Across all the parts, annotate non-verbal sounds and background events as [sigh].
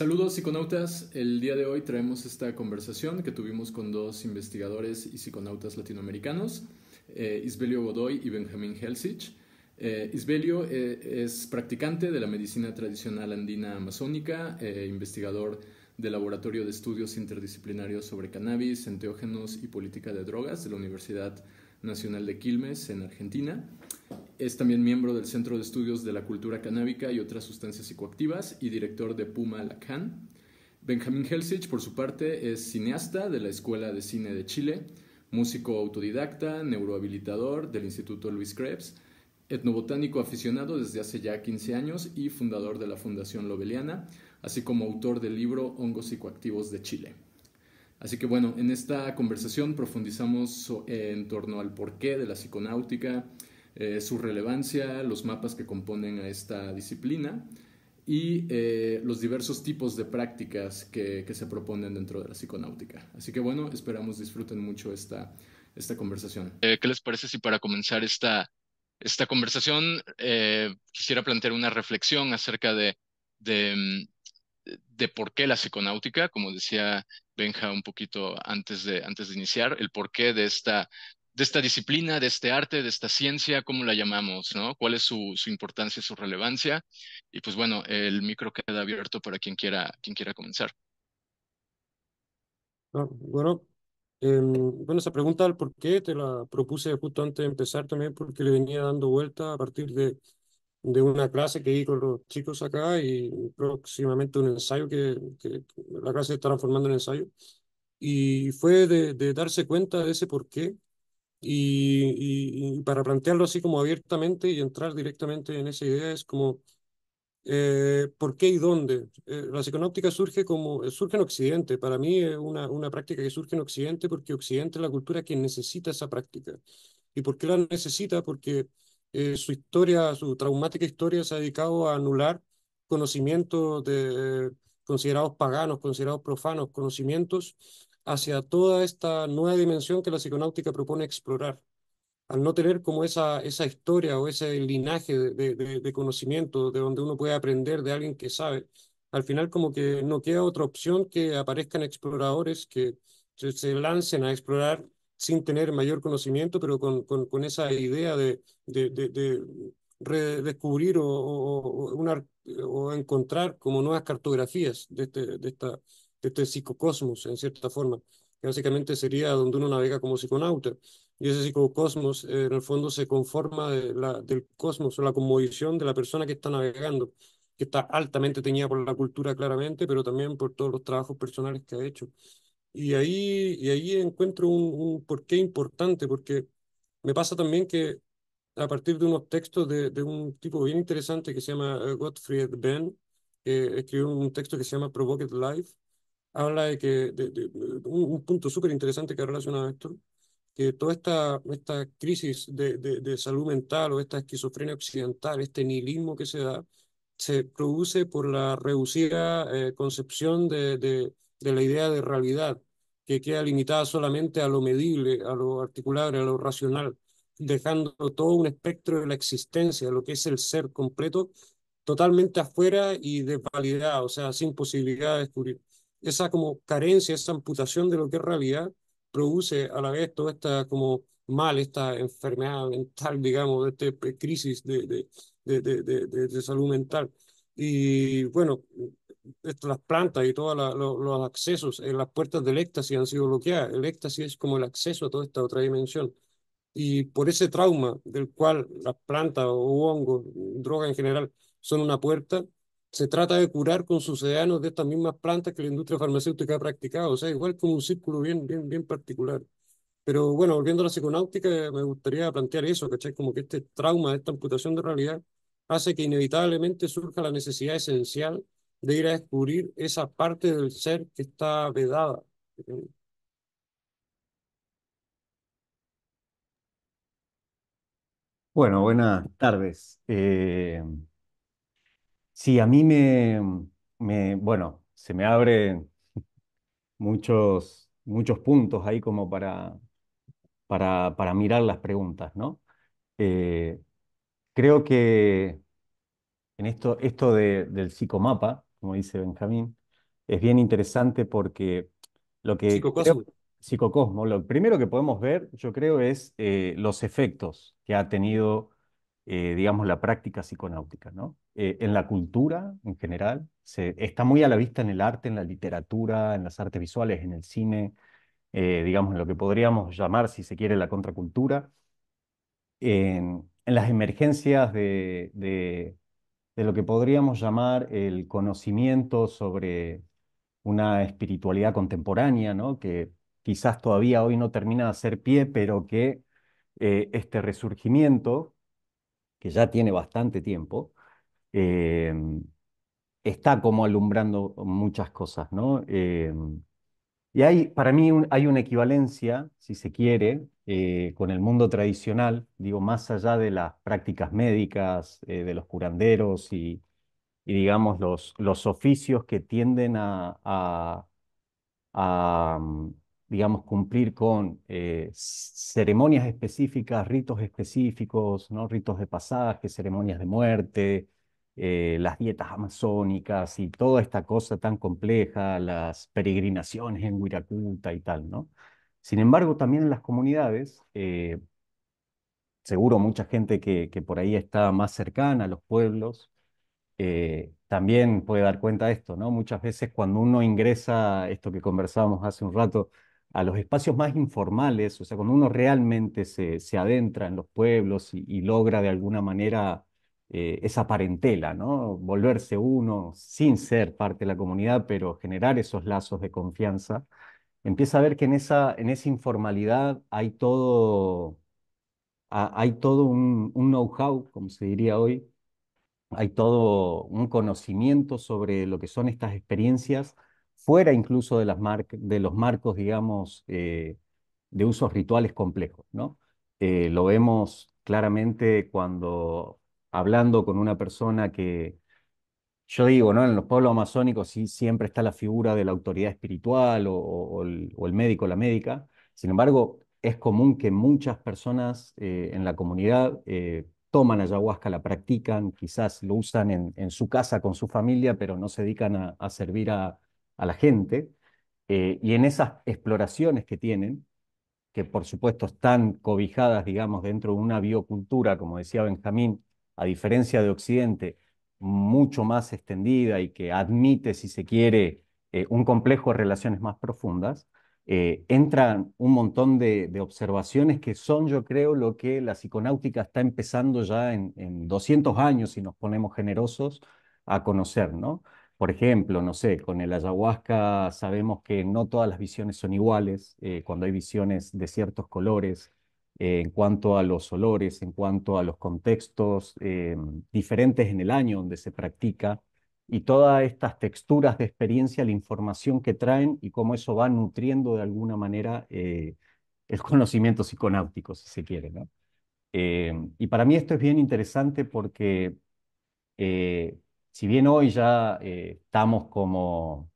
Saludos psiconautas, el día de hoy traemos esta conversación que tuvimos con dos investigadores y psiconautas latinoamericanos, eh, Isbelio Godoy y Benjamín Helsich. Eh, Isbelio eh, es practicante de la medicina tradicional andina amazónica, investigador del Laboratorio de Estudios Interdisciplinarios sobre Cannabis, Enteógenos y Política de Drogas de la Universidad Nacional de Quilmes, en Argentina. Es también miembro del Centro de Estudios de la Cultura Canábica y otras sustancias psicoactivas y director de Puma Lacan. Benjamín Helsich, por su parte, es cineasta de la Escuela de Cine de Chile, músico autodidacta, neurohabilitador del Instituto Luis Krebs, etnobotánico aficionado desde hace ya 15 años y fundador de la Fundación Lobeliana, así como autor del libro Hongos Psicoactivos de Chile. Así que bueno, en esta conversación profundizamos en torno al porqué de la psiconáutica, eh, su relevancia, los mapas que componen a esta disciplina y eh, los diversos tipos de prácticas que, se proponen dentro de la psiconáutica. Así que bueno, esperamos disfruten mucho esta, conversación. Eh, ¿Qué les parece si para comenzar esta, esta conversación quisiera plantear una reflexión acerca de, mm, de por qué la psiconáutica, como decía Benja un poquito antes de, antes de iniciar, el porqué de esta, de esta disciplina, de este arte, de esta ciencia, cómo la llamamos, ¿no? ¿Cuál es su, su importancia, su relevancia? Y pues bueno, el micro queda abierto para quien quiera, quien quiera comenzar. Ah, bueno, em, bueno, esa pregunta del por qué te la propuse justo antes de empezar también porque le venía dando vuelta a partir de de una clase que hice con los chicos acá y próximamente un ensayo que, la clase se está transformando en ensayo. Y fue de, darse cuenta de ese porqué y, y, para plantearlo así como abiertamente y entrar directamente en esa idea es como eh, por qué y dónde. Eh, la psiconóptica surge, como, surge en Occidente. Para mí es una, una práctica que surge en Occidente porque Occidente es la cultura que necesita esa práctica. ¿Y por qué la necesita? Porque eh, su historia, su traumática historia se ha dedicado a anular conocimientos de, eh, considerados paganos, considerados profanos, conocimientos hacia toda esta nueva dimensión que la psiconáutica propone explorar. Al no tener como esa, esa historia o ese linaje de, conocimiento de donde uno puede aprender de alguien que sabe, al final como que no queda otra opción que aparezcan exploradores que se lancen a explorar sin tener mayor conocimiento, pero con, con, esa idea de, de, de, redescubrir o, encontrar como nuevas cartografías de este, de, esta, de este psicocosmos, en cierta forma, básicamente sería donde uno navega como psiconauta. Y ese psicocosmos, eh, en el fondo, se conforma del cosmos o la conmovisión de la persona que está navegando, que está altamente teñida por la cultura, claramente, pero también por todos los trabajos personales que ha hecho. Y ahí, y ahí encuentro un, porqué importante, porque me pasa también que a partir de unos textos de, de un tipo bien interesante que se llama eh, Gottfried Benn, que escribió un texto que se llama Provoked Life, habla de que de, un, punto súper interesante que relaciona a esto, que toda esta, esta crisis de, de, salud mental o esta esquizofrenia occidental, este nihilismo que se da, se produce por la reducida eh, concepción de, de la idea de realidad, que queda limitada solamente a lo medible, a lo articulable, a lo racional, dejando todo un espectro de la existencia, lo que es el ser completo, totalmente afuera y desvalidado, o sea, sin posibilidad de descubrir. Esa como carencia, esa amputación de lo que es realidad, produce a la vez toda esta como mal, esta enfermedad mental, [laughs] digamos, de esta eh, crisis de, de, de, de, salud mental. Y bueno, las plantas y todos los, los accesos, en eh, las puertas del éxtasis han sido bloqueadas. El éxtasis es como el acceso a toda esta otra dimensión. Y por ese trauma del cual las plantas o hongos, droga en general, son una puerta, se trata de curar con sucedanos de estas mismas plantas que la industria farmacéutica ha practicado. O sea, igual como un círculo bien, bien, bien particular. Pero bueno, volviendo a la psiconáutica, me gustaría plantear eso, ¿cachai? Como que este trauma, esta amputación de realidad, hace que inevitablemente surja la necesidad esencial de ir a descubrir esa parte del ser que está vedada. Bueno, buenas tardes. si eh, sí, a mí me, me, bueno, se me abren muchos, muchos puntos ahí como para, para, para mirar las preguntas, ¿no? Eh, creo que en esto, esto del psicomapa, como dice Benjamín, es bien interesante porque lo que... Psicocosmo. psicocosmo, lo primero que podemos ver, yo creo, es eh, los efectos que ha tenido, eh, digamos, la práctica psiconáutica, ¿no? Eh, en la cultura en general, se, está muy a la vista en el arte, en la literatura, en las artes visuales, en el cine, digamos, en lo que podríamos llamar, si se quiere, la contracultura. En, las emergencias de de lo que podríamos llamar el conocimiento sobre una espiritualidad contemporánea, ¿no? que quizás todavía hoy no termina de hacer pie, pero que eh, este resurgimiento, que ya tiene bastante tiempo, em, está como alumbrando muchas cosas, ¿no? Em, y hay, para mí, hay una equivalencia, si se quiere, eh, con el mundo tradicional, digo, más allá de las prácticas médicas, eh, de los curanderos y, digamos, los, oficios que tienden a, mm, digamos, cumplir con eh, ceremonias específicas, ritos específicos, ¿no? ritos de pasaje, ceremonias de muerte, las dietas amazónicas y toda esta cosa tan compleja, las peregrinaciones en Huiraculta y tal, ¿no? Sin embargo, también en las comunidades, eh, seguro mucha gente que, por ahí está más cercana a los pueblos, eh, también puede dar cuenta de esto, ¿no? Muchas veces cuando uno ingresa, esto que conversábamos hace un rato, a los espacios más informales, o sea, cuando uno realmente se, adentra en los pueblos y, logra de alguna manera eh, esa parentela, ¿no? Volverse uno sin ser parte de la comunidad, pero generar esos lazos de confianza, empieza a ver que en esa, en esa informalidad hay todo, hay todo un, know-how, como se diría hoy, hay todo un conocimiento sobre lo que son estas experiencias, fuera incluso de, las de los marcos, digamos, eh, de usos rituales complejos, ¿no? Eh, lo vemos claramente cuando hablando con una persona que, yo digo, ¿no? En los pueblos amazónicos sí siempre está la figura de la autoridad espiritual o, el, o médico, la médica. Sin embargo, es común que muchas personas eh, en la comunidad eh, toman ayahuasca, la practican, quizás lo usan en, su casa con su familia, pero no se dedican a, servir a, la gente. Eh, y en esas exploraciones que tienen, que por supuesto están cobijadas, digamos, dentro de una biocultura, como decía Benjamín, a diferencia de Occidente, mucho más extendida y que admite, si se quiere, eh, un complejo de relaciones más profundas, eh, entran un montón de, observaciones que son, yo creo, lo que la psiconáutica está empezando ya en, en 200 años, si nos ponemos generosos, a conocer, ¿no? Por ejemplo, no sé, con el ayahuasca sabemos que no todas las visiones son iguales, eh, cuando hay visiones de ciertos colores, eh, en cuanto a los olores, en cuanto a los contextos eh, diferentes en el año donde se practica y todas estas texturas de experiencia, la información que traen y cómo eso va nutriendo de alguna manera eh, el conocimiento psiconáutico, si se quiere. y para mí esto es bien interesante porque si bien hoy ya estamos como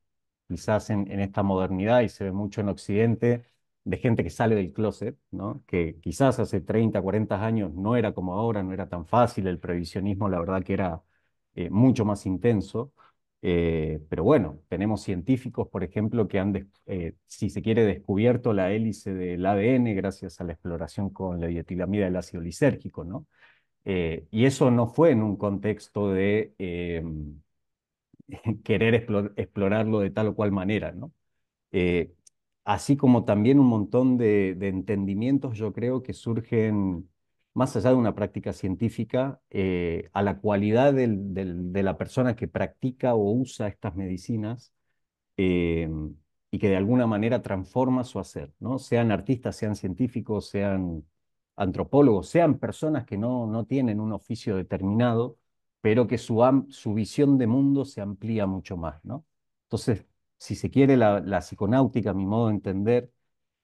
quizás en esta modernidad y se ve mucho en Occidente, de gente que sale del closet, ¿no? que quizás hace 30, 40 años no era como ahora, no era tan fácil, el previsionismo la verdad que era eh, mucho más intenso, eh, pero bueno, tenemos científicos, por ejemplo, que han, eh, si se quiere, descubierto la hélice del ADN gracias a la exploración con la dietilamida del ácido lisérgico, ¿no? y eso no fue en un contexto de [laughs] querer explorarlo de tal o cual manera, ¿no? así como también un montón de, entendimientos, yo creo, que surgen más allá de una práctica científica, eh, a la cualidad de la persona que practica o usa estas medicinas eh, y que de alguna manera transforma su hacer, ¿no? sean artistas, sean científicos, sean antropólogos, sean personas que no, no tienen un oficio determinado, pero que su, su visión de mundo se amplía mucho más. ¿no? Entonces, si se quiere, la, psiconáutica, a mi modo de entender,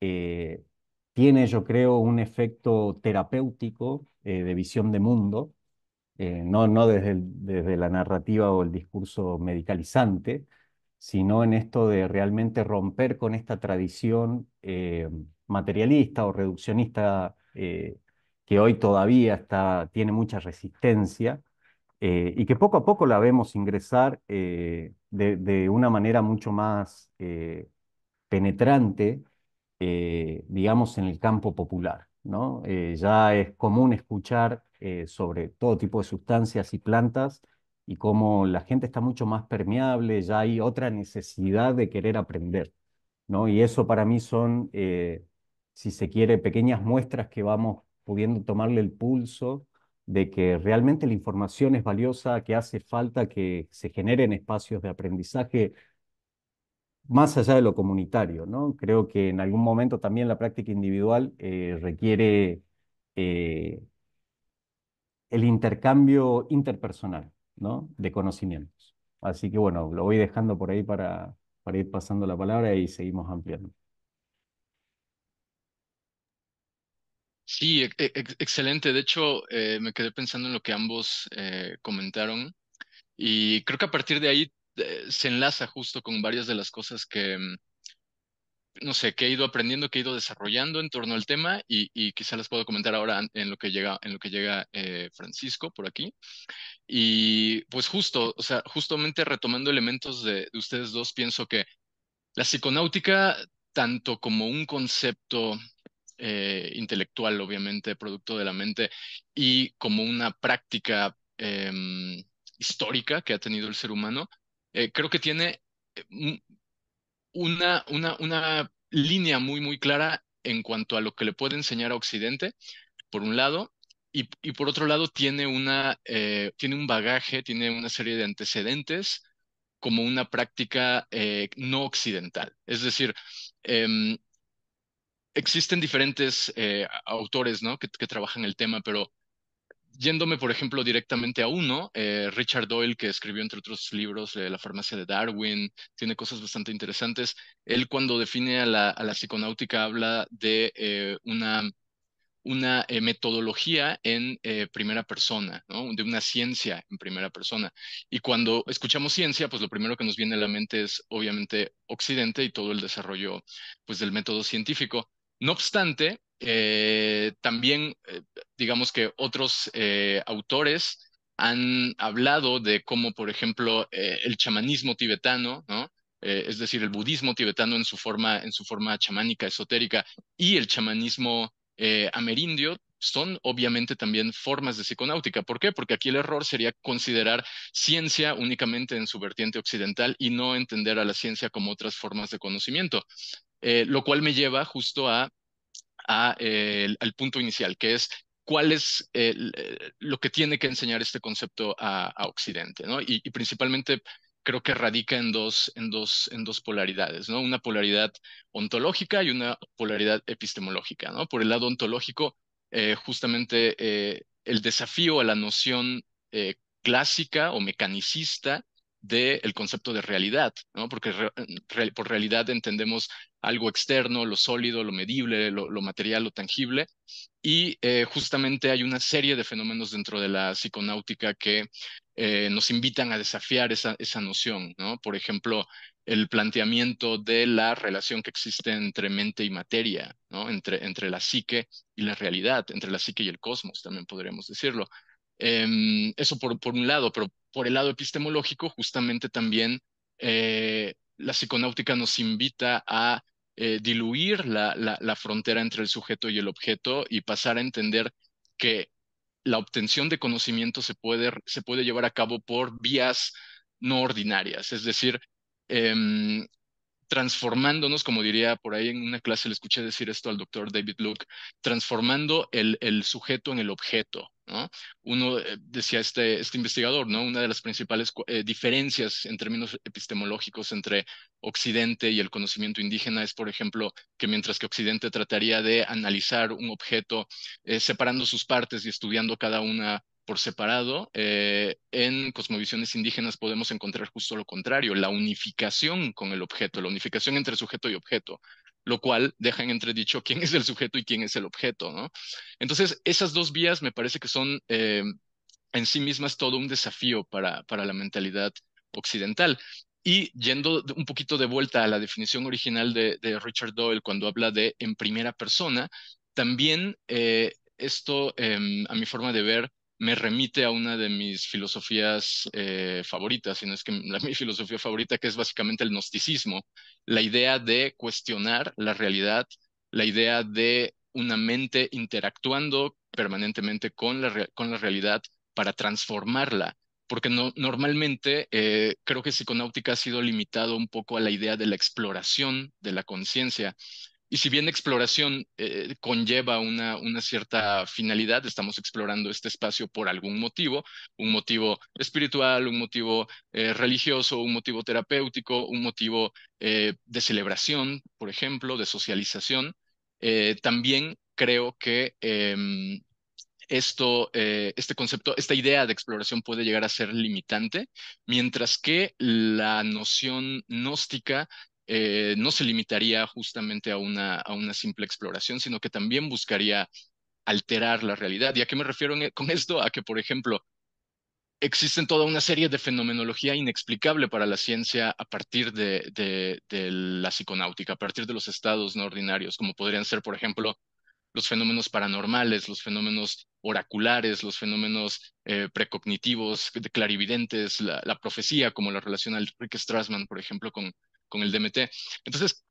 eh, tiene, yo creo, un efecto terapéutico eh, de visión de mundo, eh, no, no desde, desde, la narrativa o el discurso medicalizante, sino en esto de realmente romper con esta tradición materialista o reduccionista que hoy todavía está, tiene mucha resistencia eh, y que poco a poco la vemos ingresar eh, de, una manera mucho más eh, penetrante, digamos, en el campo popular. ¿no? ya es común escuchar sobre todo tipo de sustancias y plantas y cómo la gente está mucho más permeable, ya hay otra necesidad de querer aprender. ¿no? Y eso para mí son, si se quiere, pequeñas muestras que vamos pudiendo tomarle el pulso de que realmente la información es valiosa, que hace falta que se generen espacios de aprendizaje más allá de lo comunitario, ¿no? Creo que en algún momento también la práctica individual eh, requiere eh, el intercambio interpersonal, ¿no? De conocimientos. Así que bueno, lo voy dejando por ahí para ir pasando la palabra y seguimos ampliando. Sí, e, excelente. De hecho, eh, me quedé pensando en lo que ambos eh, comentaron y creo que a partir de ahí eh, se enlaza justo con varias de las cosas que, mm, no sé, que he ido aprendiendo, que he ido desarrollando en torno al tema y, y quizá las puedo comentar ahora en lo que llega, en lo que llega Francisco por aquí. Y pues justo, o sea, justamente retomando elementos de, de, ustedes dos, pienso que la psiconáutica, tanto como un concepto eh, intelectual, obviamente, producto de la mente, y como una práctica em, histórica que ha tenido el ser humano, eh, creo que tiene eh, una, una, una línea muy, muy clara en cuanto a lo que le puede enseñar a Occidente, por un lado, y, por otro lado tiene, una, tiene un bagaje, tiene una serie de antecedentes como una práctica no occidental. Es decir, em, existen diferentes eh, autores ¿no? que, que, trabajan el tema, pero yéndome, por ejemplo, directamente a uno, eh, Richard Doyle, que escribió, entre otros libros, eh, La farmacia de Darwin, tiene cosas bastante interesantes. Él cuando define a la, a la psiconáutica habla de eh, una, una eh, metodología en primera persona, ¿no? de una ciencia en primera persona. Y cuando escuchamos ciencia, pues lo primero que nos viene a la mente es obviamente Occidente y todo el desarrollo pues, del método científico no obstante, eh, también eh, digamos que otros eh, autores han hablado de cómo, por ejemplo, el chamanismo tibetano, es decir, el budismo tibetano en su forma, en su forma chamánica, esotérica, y el chamanismo amerindio son obviamente también formas de psiconáutica. ¿Por qué? Porque aquí el error sería considerar ciencia únicamente en su vertiente occidental y no entender a la ciencia como otras formas de conocimiento. Eh, lo cual me lleva justo a, eh, al punto inicial, que es cuál es eh, lo que tiene que enseñar este concepto a, Occidente, ¿no? Y, principalmente creo que radica en dos, en, dos, en dos polaridades, ¿no? Una polaridad ontológica y una polaridad epistemológica, ¿no? Por el lado ontológico, justamente el desafío a la noción clásica o mecanicista del concepto de realidad, ¿no? porque por realidad entendemos algo externo, lo sólido, lo medible, lo, material, lo tangible, y eh, justamente hay una serie de fenómenos dentro de la psiconáutica que eh, nos invitan a desafiar esa, noción, ¿no? por ejemplo, el planteamiento de la relación que existe entre mente y materia, ¿no? entre, entre la psique y la realidad, entre la psique y el cosmos, también podríamos decirlo. Em, eso por, por un lado, pero por el lado epistemológico, justamente también eh, la psiconáutica nos invita a eh, diluir la, frontera entre el sujeto y el objeto y pasar a entender que la obtención de conocimiento se puede, llevar a cabo por vías no ordinarias, es decir, em, transformándonos, como diría por ahí en una clase, le escuché decir esto al doctor David Luke, transformando el, sujeto en el objeto. ¿no? Uno, eh, decía este, este investigador, ¿no? una de las principales eh, diferencias en términos epistemológicos entre Occidente y el conocimiento indígena es, por ejemplo, que mientras que Occidente trataría de analizar un objeto eh, separando sus partes y estudiando cada una por separado, eh, en cosmovisiones indígenas podemos encontrar justo lo contrario, la unificación con el objeto, la unificación entre sujeto y objeto, lo cual deja en entredicho [laughs] quién es el sujeto y quién es el objeto, ¿no? Entonces, esas dos vías me parece que son eh, en sí mismas todo un desafío para, para la mentalidad occidental. Y yendo un poquito de vuelta a la definición original de, Richard Doyle cuando habla de en primera persona, también eh, esto, em, a mi forma de ver, me remite a una de mis filosofías eh, favoritas, sino es que la, mi filosofía favorita, que es básicamente el gnosticismo, la idea de cuestionar la realidad, la idea de una mente interactuando permanentemente con la, con la realidad para transformarla, porque normalmente eh, creo que psiconáutica ha sido limitado un poco a la idea de la exploración de la conciencia, y si bien exploración eh, conlleva una, una cierta finalidad, estamos explorando este espacio por algún motivo, un motivo espiritual, un motivo eh, religioso, un motivo terapéutico, un motivo eh, de celebración, por ejemplo, de socialización, también creo que em, esto, este concepto, esta idea de exploración puede llegar a ser limitante, mientras que la noción gnóstica eh, no se limitaría justamente a una, a una simple exploración, sino que también buscaría alterar la realidad. ¿Y a qué me refiero e-, con esto? A que, por ejemplo, existen toda una serie de fenomenología inexplicable para la ciencia a partir de, de, la psiconáutica, a partir de los estados no ordinarios, como podrían ser, por ejemplo, los fenómenos paranormales, los fenómenos oraculares, los fenómenos eh, precognitivos, clarividentes, la, la, profecía, como la relación al Rick Strassman, por ejemplo, con, con el DMT. Entonces,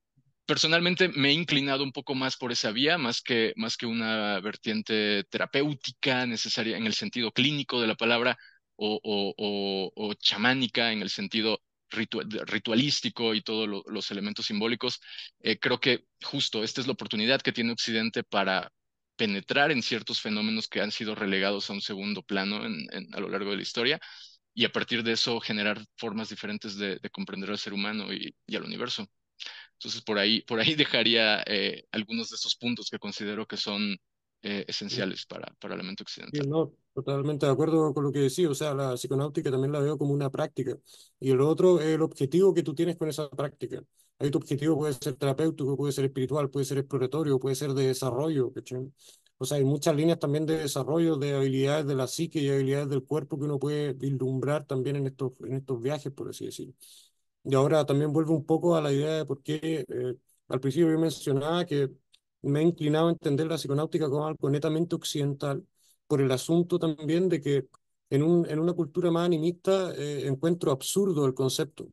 personalmente me he inclinado un poco más por esa vía, más que, más que una vertiente terapéutica necesaria en el sentido clínico de la palabra o, o, o, o chamánica en el sentido ritualístico y todos los elementos simbólicos. Eh, creo que justo esta es la oportunidad que tiene Occidente para penetrar en ciertos fenómenos que han sido relegados a un segundo plano en, a lo largo de la historia y a partir de eso generar formas diferentes de, comprender al ser humano y, al universo. Entonces, por ahí, por ahí [laughs] dejaría eh, algunos de esos puntos que considero que son eh, esenciales para, para la mente occidental. no, totalmente de acuerdo con lo que decía, o sea, la psiconáutica también la veo como una práctica. Y el otro el objetivo que tú tienes con esa práctica. Ahí tu objetivo puede ser terapéutico, puede ser espiritual, puede ser exploratorio, puede ser de desarrollo, etc., o sea, hay muchas líneas también de desarrollo de habilidades de la psique y habilidades del cuerpo que uno puede vislumbrar también en estos, en estos viajes, por así decir. Y ahora también vuelvo un poco a la idea de por qué eh, al principio yo mencionaba que me he inclinado a entender la psiconáutica como algo netamente occidental, por el asunto también de que en, un, en una cultura más animista eh, encuentro absurdo el concepto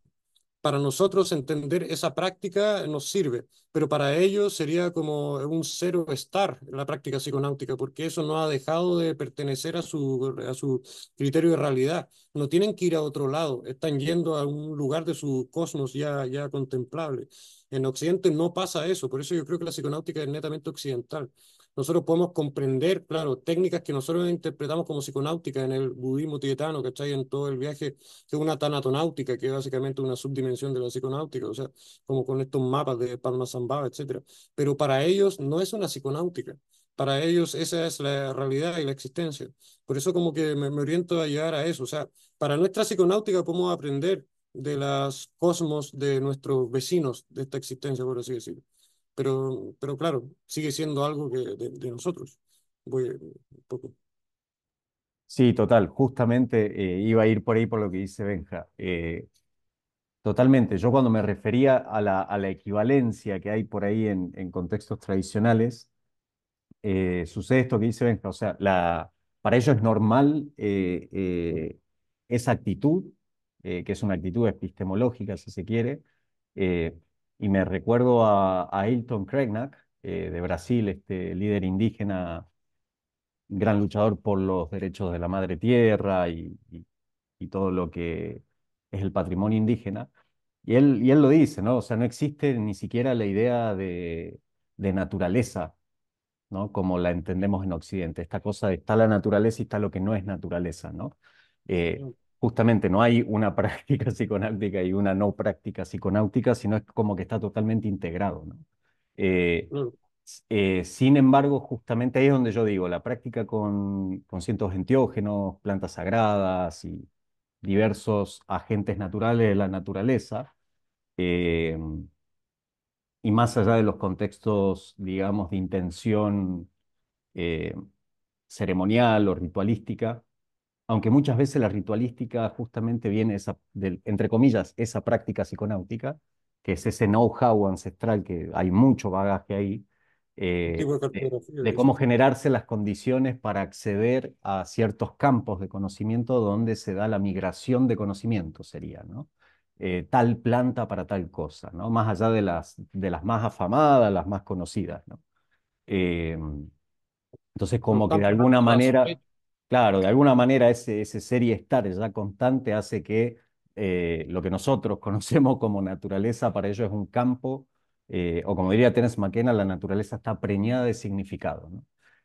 para nosotros entender esa práctica nos sirve, pero para ellos sería como un cero estar en la práctica psiconáutica, porque eso no ha dejado de pertenecer a su, a su criterio de realidad. No tienen que ir a otro lado, están yendo a un lugar de su cosmos ya, ya contemplable. En Occidente no pasa eso, por eso yo creo que la psiconáutica es netamente occidental nosotros podemos comprender, claro, técnicas que nosotros interpretamos como psiconáutica en el budismo tibetano, ¿cachai? En todo el viaje, que es una tanatonáutica, que es básicamente una subdimensión de la psiconáutica, o sea, como con estos mapas de Zambada, etc. Pero para ellos no es una psiconáutica. Para ellos esa es la realidad y la existencia. Por eso como que me, oriento a llegar a eso. O sea, para nuestra psiconáutica podemos aprender de las cosmos de nuestros vecinos de esta existencia, por así decirlo pero, claro, sigue siendo algo que, de, nosotros. Sí, total, justamente eh, iba a ir por ahí por lo que dice Benja. Eh, totalmente, yo cuando me refería a la, a la equivalencia que hay por ahí en, en contextos tradicionales, eh, sucede esto que dice Benja, o sea, la, para ellos es normal esa actitud, que es una actitud epistemológica, si se quiere, y me recuerdo a, a, Hilton eh, de Brasil, este líder indígena, gran luchador por los derechos de la madre tierra y, todo lo que es el patrimonio indígena. Y él, y él lo dice, ¿no? O sea, no existe ni siquiera la idea de, naturaleza, ¿no? Como la entendemos en Occidente. Esta cosa de está la naturaleza y está lo que no es naturaleza, ¿no? Eh, justamente no hay una [laughs] práctica psiconáutica y una no práctica psiconáutica, sino es como que está totalmente integrado. Eh, mm. eh, sin embargo, justamente ahí es donde yo digo, la práctica con, con cientos entiógenos, plantas sagradas y diversos agentes naturales de la naturaleza, eh, y más allá de los contextos, digamos, de intención ceremonial o ritualística, aunque muchas veces la ritualística justamente viene esa, entre comillas, esa práctica psiconáutica, que es ese know-how ancestral, que hay mucho bagaje ahí, eh, de, cómo generarse las condiciones para acceder a ciertos campos de conocimiento donde se da la migración de conocimiento, sería, ¿no? Eh, tal planta para tal cosa, ¿no? Más allá de las, de las más afamadas, las más conocidas, ¿no? Eh, entonces, como que de alguna manera... Claro, de alguna manera ese, ese ser y estar ya constante hace que eh, lo que nosotros [laughs] conocemos como naturaleza para ellos es un campo, eh, o como diría Terence McKenna, la naturaleza está preñada de significado.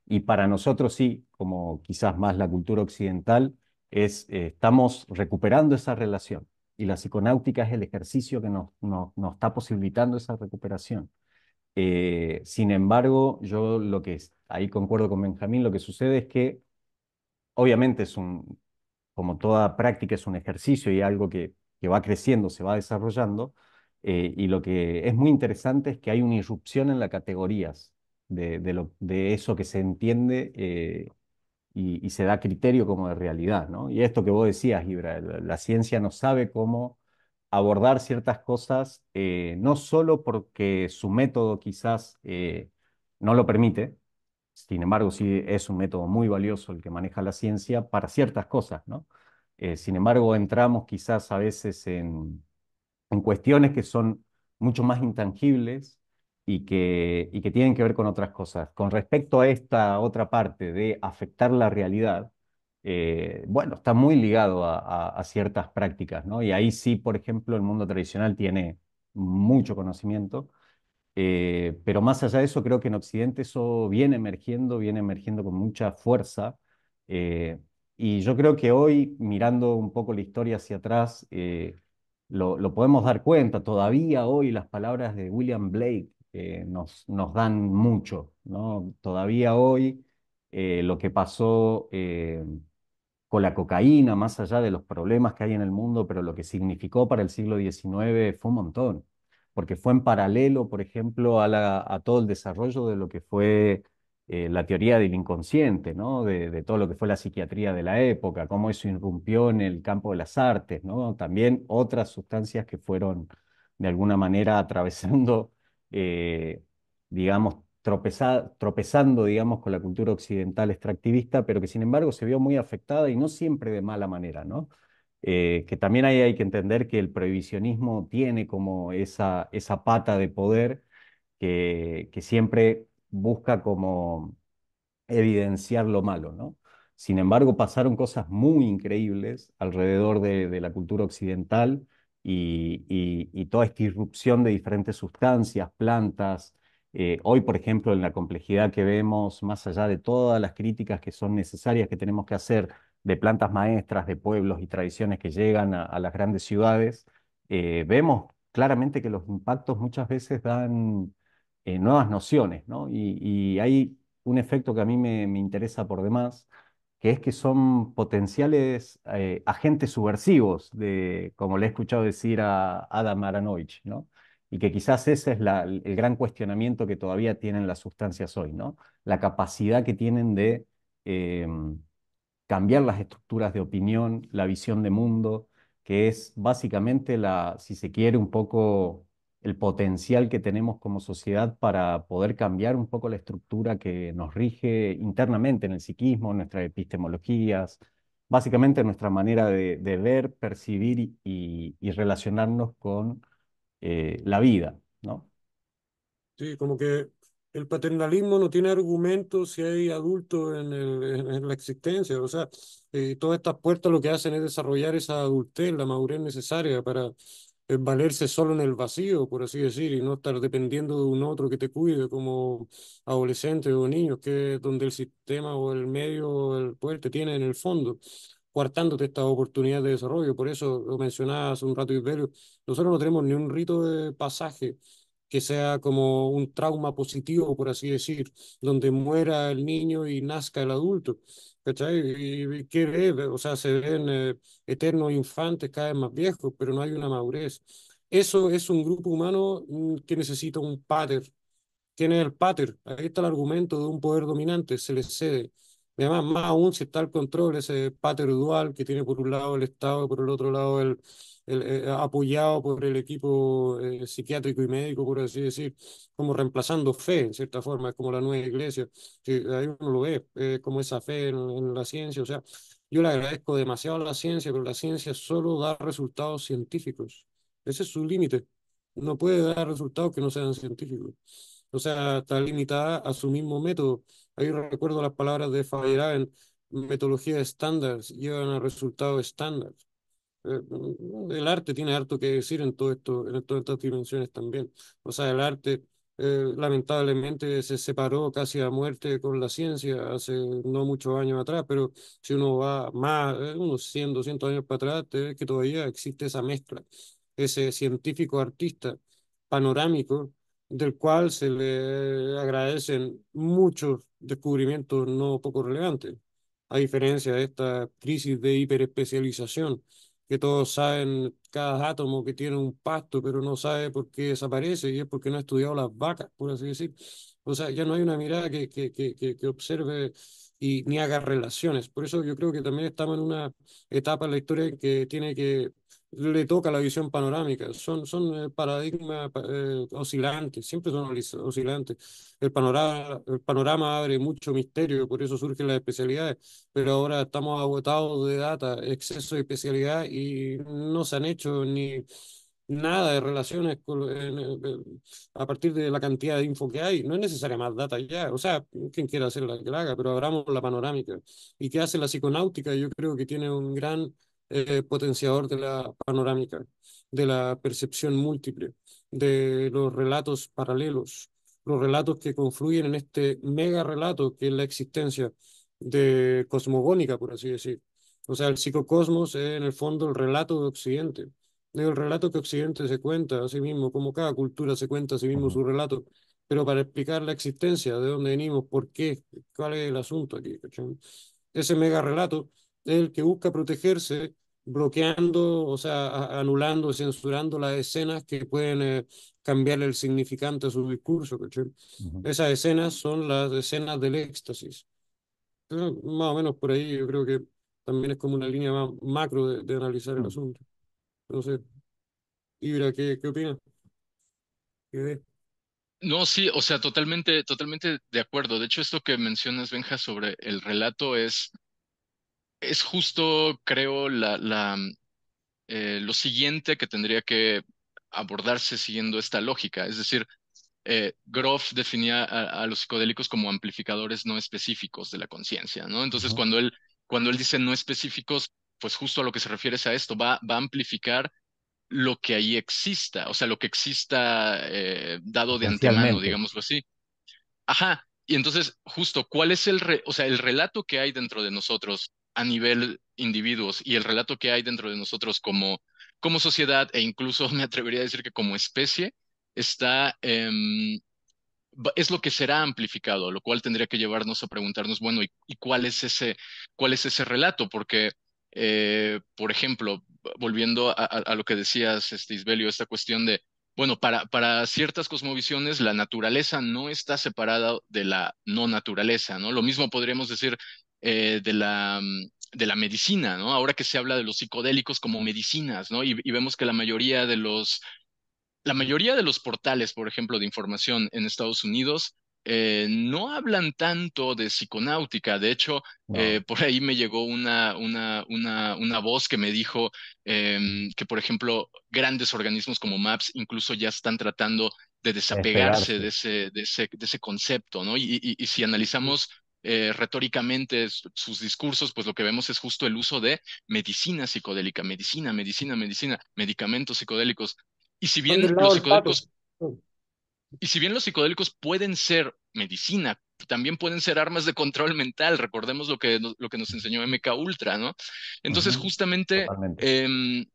Y para nosotros sí, como quizás más la cultura occidental, es, eh, estamos recuperando esa relación. Y la psiconáutica es el ejercicio que nos, está posibilitando esa recuperación. sin embargo, yo lo que ahí concuerdo con Benjamín, lo que sucede es que obviamente es un, como toda práctica, es un ejercicio y algo que, va creciendo, se va desarrollando. Eh, y lo que es muy interesante es que hay una irrupción en las categorías de, de, lo, de eso que se entiende eh, y, se da criterio como de realidad. ¿no? Y esto que vos decías, Ibra, la, ciencia no sabe cómo abordar ciertas cosas, eh, no solo porque su método quizás no lo permite, sin embargo, sí es un método muy valioso el que maneja la ciencia para ciertas cosas, ¿no? Eh, sin embargo, entramos quizás a veces en, cuestiones que son mucho más intangibles y que, y que tienen que ver con otras cosas. Con respecto a esta otra parte de afectar la realidad, eh, bueno, está muy ligado a, ciertas prácticas, ¿no? Y ahí sí, por ejemplo, el mundo tradicional tiene mucho conocimiento eh, pero más allá de eso, creo que en Occidente eso viene emergiendo, viene emergiendo con mucha fuerza. Eh, y yo creo que hoy, mirando un poco la historia hacia atrás, eh, lo, podemos dar cuenta. Todavía hoy las palabras de William Blake nos, dan mucho. Todavía hoy lo que pasó con la cocaína, más allá de los problemas que hay en el mundo, pero lo que significó para el siglo XIX fue un montón porque fue en paralelo, por ejemplo, a, todo el desarrollo de lo que fue eh, la teoría del inconsciente, ¿no? De, todo lo que fue la psiquiatría de la época, cómo eso irrumpió en el campo de las artes, ¿no? también otras sustancias que fueron de alguna manera atravesando, eh, digamos, tropezando, digamos, con la cultura occidental extractivista, pero que sin embargo se vio muy afectada y no siempre de mala manera. ¿no? Eh, que también ahí hay que entender que el prohibicionismo tiene como esa, pata de poder que, siempre busca como evidenciar lo malo, ¿no? Sin embargo, pasaron cosas muy increíbles alrededor de, la cultura occidental y, toda esta irrupción de diferentes sustancias, plantas. Eh, hoy, por ejemplo, en la complejidad que vemos, más allá de todas las críticas que son necesarias que tenemos que hacer de plantas maestras, de pueblos y tradiciones que llegan a, las grandes ciudades, eh, vemos claramente que los impactos muchas veces dan eh, nuevas nociones, ¿no? Y, hay un efecto que a mí me, interesa por demás, que es que son potenciales eh, agentes subversivos, de, como le he escuchado decir a Adam Aranoich, ¿no? y que quizás ese es el gran cuestionamiento que todavía tienen las sustancias hoy, ¿no? La capacidad que tienen de em, cambiar las estructuras de opinión, la visión de mundo, que es básicamente la, si se quiere, un poco el potencial que tenemos como sociedad para poder cambiar un poco la estructura que nos rige internamente en el psiquismo, nuestras epistemologías, básicamente nuestra manera de, ver, percibir y, relacionarnos con eh, la vida, ¿no? Sí, como que el paternalismo no tiene argumentos si hay adultos en, el, en la existencia. O sea, eh, todas estas puertas lo que hacen es desarrollar esa adultez, la madurez necesaria para eh, valerse solo en el vacío, por así decir, y no estar dependiendo de un otro que te cuide como adolescente o niños, que es donde el sistema o el medio el poder te tiene en el fondo cuartándote esta oportunidad de desarrollo. Por eso lo mencionaba hace un rato, Iberio, nosotros no tenemos ni un rito de pasaje que sea como un trauma positivo, por así decir, donde muera el niño y nazca el adulto. ¿Cachai? ¿Y qué ve? O sea, se ven eh, eternos infantes cada vez más viejos, pero no hay una madurez. Eso es un grupo humano mm, que necesita un pater. ¿Quién es el pater? Ahí está el argumento de un poder dominante, se le cede. además, más aún si está el control, ese pater dual que tiene por un lado el Estado y por el otro lado el, eh, apoyado por el equipo eh, psiquiátrico y médico, por así decir, como reemplazando fe, en cierta forma, es como la nueva iglesia, ahí uno lo ve, eh, como esa fe en, la ciencia, o sea, yo le agradezco demasiado a la ciencia, pero la ciencia solo da resultados científicos, ese es su límite, no puede dar resultados que no sean científicos, o sea, está limitada a su mismo método, ahí recuerdo las palabras de en metodología estándar, llevan a resultados estándar eh, mm, el arte tiene harto que decir en todo esto, en todas estas dimensiones también. O sea, el arte eh, lamentablemente se separó casi a muerte con la ciencia hace no muchos años atrás, pero si uno va más, eh, unos 100, 200 años para atrás, te ves que todavía existe esa mezcla, ese científico artista panorámico del cual se le agradecen muchos descubrimientos no poco relevantes, a diferencia de esta crisis de hiperespecialización que todos saben cada átomo que tiene un pasto, pero no sabe por qué desaparece y es porque no ha estudiado las vacas, por así decir. O sea, ya no hay una mirada que, que, que, que observe y ni haga relaciones. Por eso yo creo que también estamos en una etapa en la historia que tiene que le toca la visión panorámica. Son, son eh, paradigmas eh, oscilantes, siempre son oscilantes. El panorama, el panorama abre mucho misterio, por eso surgen las especialidades, pero ahora estamos agotados de data, exceso de especialidad y no se han hecho ni nada de relaciones a partir de la cantidad de info que hay. No es necesaria más data ya. O sea, quien quiera la que la haga, pero abramos la panorámica. ¿Y qué hace la psiconáutica? Yo creo que tiene un gran eh, potenciador de la panorámica, de la percepción múltiple, de los relatos paralelos, los relatos que confluyen en este mega relato que es la existencia de cosmogónica, por así decir. O sea, el psicocosmos es en el fondo el relato de Occidente, el relato que Occidente se cuenta a sí mismo, como cada cultura se cuenta a sí mismo su relato, pero para explicar la existencia, de dónde venimos, por qué, cuál es el asunto aquí. Ese mega relato es el que busca protegerse bloqueando, o sea, anulando, censurando las escenas que pueden eh, cambiar el significante a su discurso. Esas escenas son las escenas del éxtasis. más o menos por ahí yo creo que también es como una línea más macro de, analizar el mm. asunto no asunto. Entonces, Ibra, ¿qué, qué opinas? ¿Qué ves? No, sí, o sea, totalmente, totalmente de acuerdo. De hecho, esto que mencionas, Benja, sobre el relato es es justo, creo, la, la mm, eh, lo siguiente que tendría que abordarse siguiendo esta lógica. Es decir, eh, Groff definía a, los psicodélicos como amplificadores no específicos de la conciencia, ¿no? Entonces, cuando, él, cuando él dice no específicos, pues justo a lo que se refiere es a esto, va, va a amplificar lo que ahí exista, o sea, lo que exista eh, dado de antemano, digámoslo así. Ajá, y entonces, justo, ¿cuál es el, o sea, el relato que hay dentro de nosotros a nivel individuos y el relato que hay dentro de nosotros como, como sociedad e incluso [laughs] me atrevería a decir que como especie está... Em, es lo que será amplificado, lo cual tendría que llevarnos a preguntarnos, bueno, ¿y, cuál, es ese, cuál es ese relato? Porque, eh, por ejemplo, volviendo a, lo que decías, este, Isbelio, esta cuestión de, bueno, para, para ciertas cosmovisiones la naturaleza no está separada de la no naturaleza, ¿no? Lo mismo podríamos decir eh, de la mm, de la medicina, ¿no? Ahora que se habla de los psicodélicos como medicinas, ¿no? Y, vemos que la mayoría de los, la mayoría de los portales, por ejemplo, de información en Estados Unidos, eh, no hablan tanto de psiconáutica. De hecho, eh, por ahí me llegó una, una, una, una voz que me dijo em, que, por ejemplo, grandes organismos como MAPS incluso ya están tratando de desapegarse de ese, de ese, de ese concepto, ¿no? y, y si analizamos eh, retóricamente sus discursos, pues lo que vemos es justo el uso de medicina psicodélica, medicina, medicina, medicina, medicamentos psicodélicos. Y si bien los psicodélicos... Y si bien los psicodélicos pueden ser medicina, también pueden ser armas de control mental. Recordemos lo que, lo que nos enseñó MK Ultra, ¿no? Entonces, justamente eh,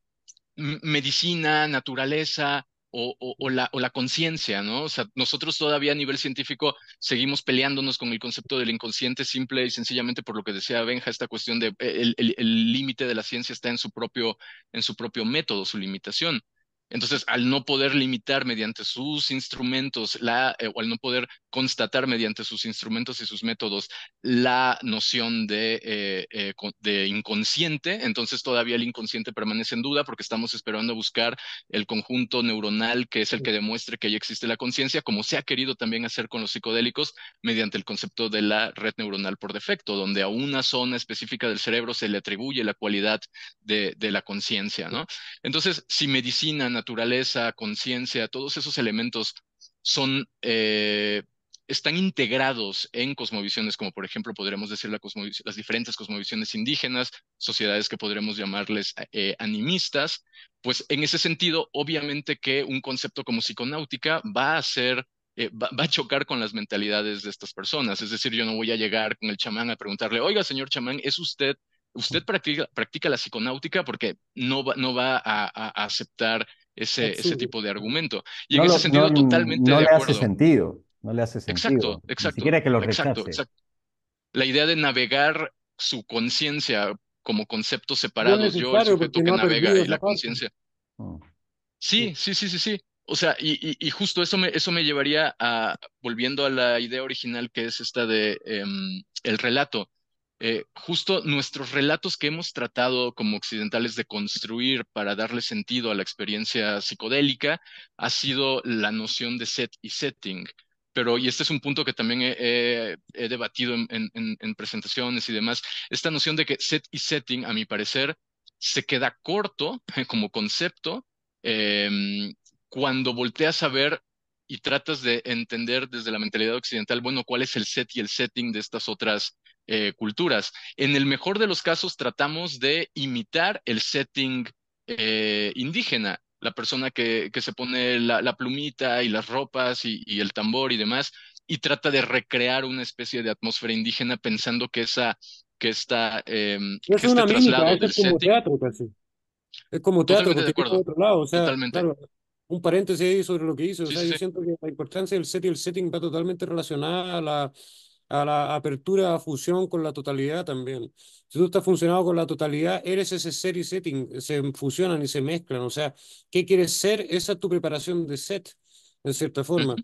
medicina, naturaleza, o, la, la conciencia, ¿no? O sea, nosotros todavía a nivel científico seguimos peleándonos con el concepto del inconsciente simple y sencillamente por lo que decía Benja, esta cuestión de e, el límite de la ciencia está en su propio, en su propio método, su limitación. Entonces, al no poder limitar mediante sus instrumentos, la, eh, o al no poder constatar mediante sus instrumentos y sus métodos la noción de, eh, eh, de inconsciente, entonces todavía el inconsciente permanece en duda porque estamos esperando buscar el conjunto neuronal que es el que demuestre que ya existe la conciencia, como se ha querido también hacer con los psicodélicos mediante el concepto de la red neuronal por defecto, donde a una zona específica del cerebro se le atribuye la cualidad de, la conciencia, Entonces, si medicinan naturaleza, conciencia, todos esos elementos son, eh, están integrados en cosmovisiones, como por ejemplo podríamos decir las diferentes cosmovisiones indígenas, sociedades que podremos llamarles eh, animistas, pues en ese sentido, obviamente que un concepto como psiconáutica va a ser eh, va, va, a chocar con las mentalidades de estas personas. Es decir, yo no voy a llegar con el chamán a preguntarle, oiga, señor chamán, ¿es usted, usted practica, practica la psiconáutica? Porque no va, no va a, a aceptar ese, tipo de argumento. Y en ese sentido, totalmente no de acuerdo. No le hace sentido. No le hace sentido. Exacto, exacto. Ni siquiera que lo exacto, exacto. La idea de navegar su conciencia como conceptos separados, yo, el sujeto que navega y la conciencia. Oh. Sí, sí, sí, sí, sí. O sea, y, justo eso me, llevaría a, volviendo a la idea original que es esta de em, el relato. Eh, justo nuestros relatos que hemos tratado como occidentales de construir para darle sentido a la experiencia psicodélica ha sido la noción de set y setting. Pero, y este es un punto que también he, he, debatido en, en, presentaciones y demás, esta noción de que set y setting, a mi parecer, se queda corto [laughs] como concepto em, cuando volteas a ver y tratas de entender desde la mentalidad occidental, bueno, cuál es el set y el setting de estas otras eh, culturas. En el mejor de los casos tratamos de imitar el setting eh, indígena, la persona que, que se pone la, la, plumita y las ropas y, y, el tambor y demás, y trata de recrear una especie de atmósfera indígena pensando que esa que está em, es este una es como teatro casi. Es como teatro, de Otro lado, Totalmente. un paréntesis ahí sobre lo que hizo. o sea, yo siento que la importancia del el setting va totalmente relacionada a la, a la apertura a fusión con la totalidad también. Si tú estás funcionando con la totalidad, eres ese ser y setting, se fusionan y se mezclan. O sea, ¿qué quieres ser? Esa es tu preparación de set, en cierta forma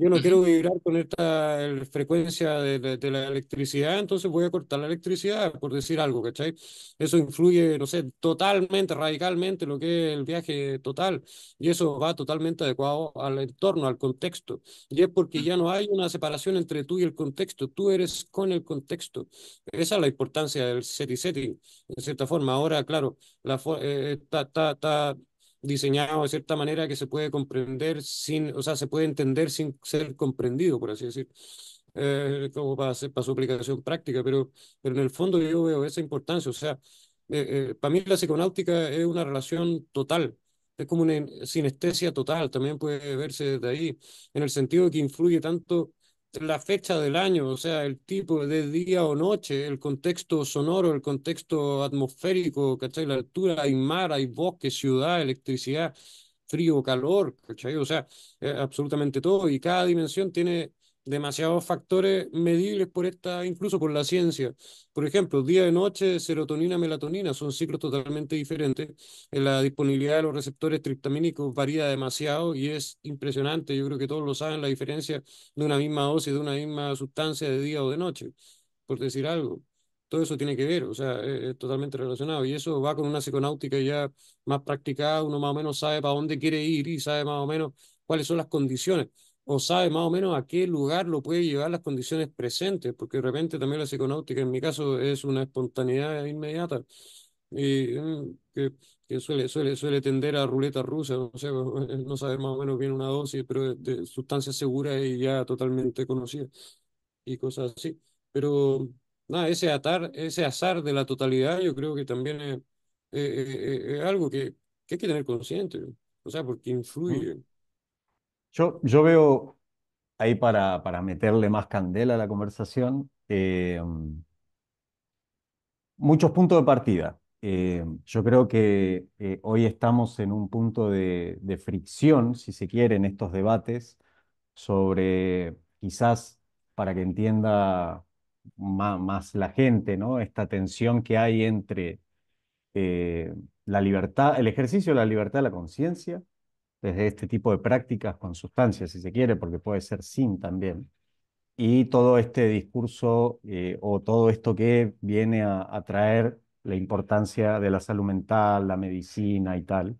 yo no quiero vibrar con esta frecuencia de, la electricidad, entonces voy a cortar la electricidad, por decir algo, ¿cachai? Eso influye, no sé, totalmente, radicalmente lo que es el viaje total, y eso va totalmente adecuado al entorno, al contexto, y es porque mm. ya no hay una separación entre tú y el contexto, tú eres con el contexto. Esa es la importancia del setting, setting, en cierta forma. Ahora, claro, la, eh, eh, diseñado de cierta manera que se puede comprender sin, o sea, se puede entender sin ser comprendido, por así decir, eh, como para, hacer, para su aplicación práctica, pero, pero en el fondo yo veo esa importancia, o sea, eh, eh, para mí la psiconáutica es una relación total, es como una sinestesia total, también puede verse desde ahí, en el sentido de que influye tanto la fecha del año, o sea, el tipo de día o noche, el contexto sonoro, el contexto atmosférico, ¿cachai? La altura, hay mar, hay bosque, ciudad, electricidad, frío, calor, ¿cachai? O sea, eh, absolutamente todo. Y cada dimensión tiene demasiados factores medibles por esta, incluso por la ciencia. Por ejemplo, día y noche, serotonina, melatonina, son ciclos totalmente diferentes. Eh, la disponibilidad de los receptores triptamínicos varía demasiado y es impresionante. Yo creo que todos lo saben, la diferencia de una misma dosis, de una misma sustancia de día o de noche, por decir algo. Todo eso tiene que ver, o sea, eh, es, totalmente relacionado. Y eso va con una psiconáutica ya más practicada, uno más o menos sabe para dónde quiere ir y sabe más o menos cuáles son las condiciones o sabe más o menos a qué lugar lo puede llevar las condiciones presentes, porque de repente también la psiconáutica en mi caso es una espontaneidad inmediata y mm, que, que suele, suele, suele tender a ruleta rusa, no, sea, [laughs] no saber más o menos bien una dosis, pero de, sustancias seguras y ya totalmente conocidas y cosas así. Pero nada, ese, atar, ese azar de la totalidad yo creo que también es, eh, eh, eh, algo que, que, hay que tener consciente, o sea, porque influye. Yo, veo ahí para, meterle más candela a la conversación, eh, muchos puntos de partida. Eh, yo creo que eh, hoy estamos en un punto de, fricción, si se quiere, en estos debates sobre quizás para que entienda más, la gente, Esta tensión que hay entre la libertad, el ejercicio de la libertad de la conciencia desde este tipo de prácticas con sustancias, si se quiere, porque puede ser sin también. Y todo este discurso eh, o todo esto que viene a, traer la importancia de la salud mental, la medicina y tal,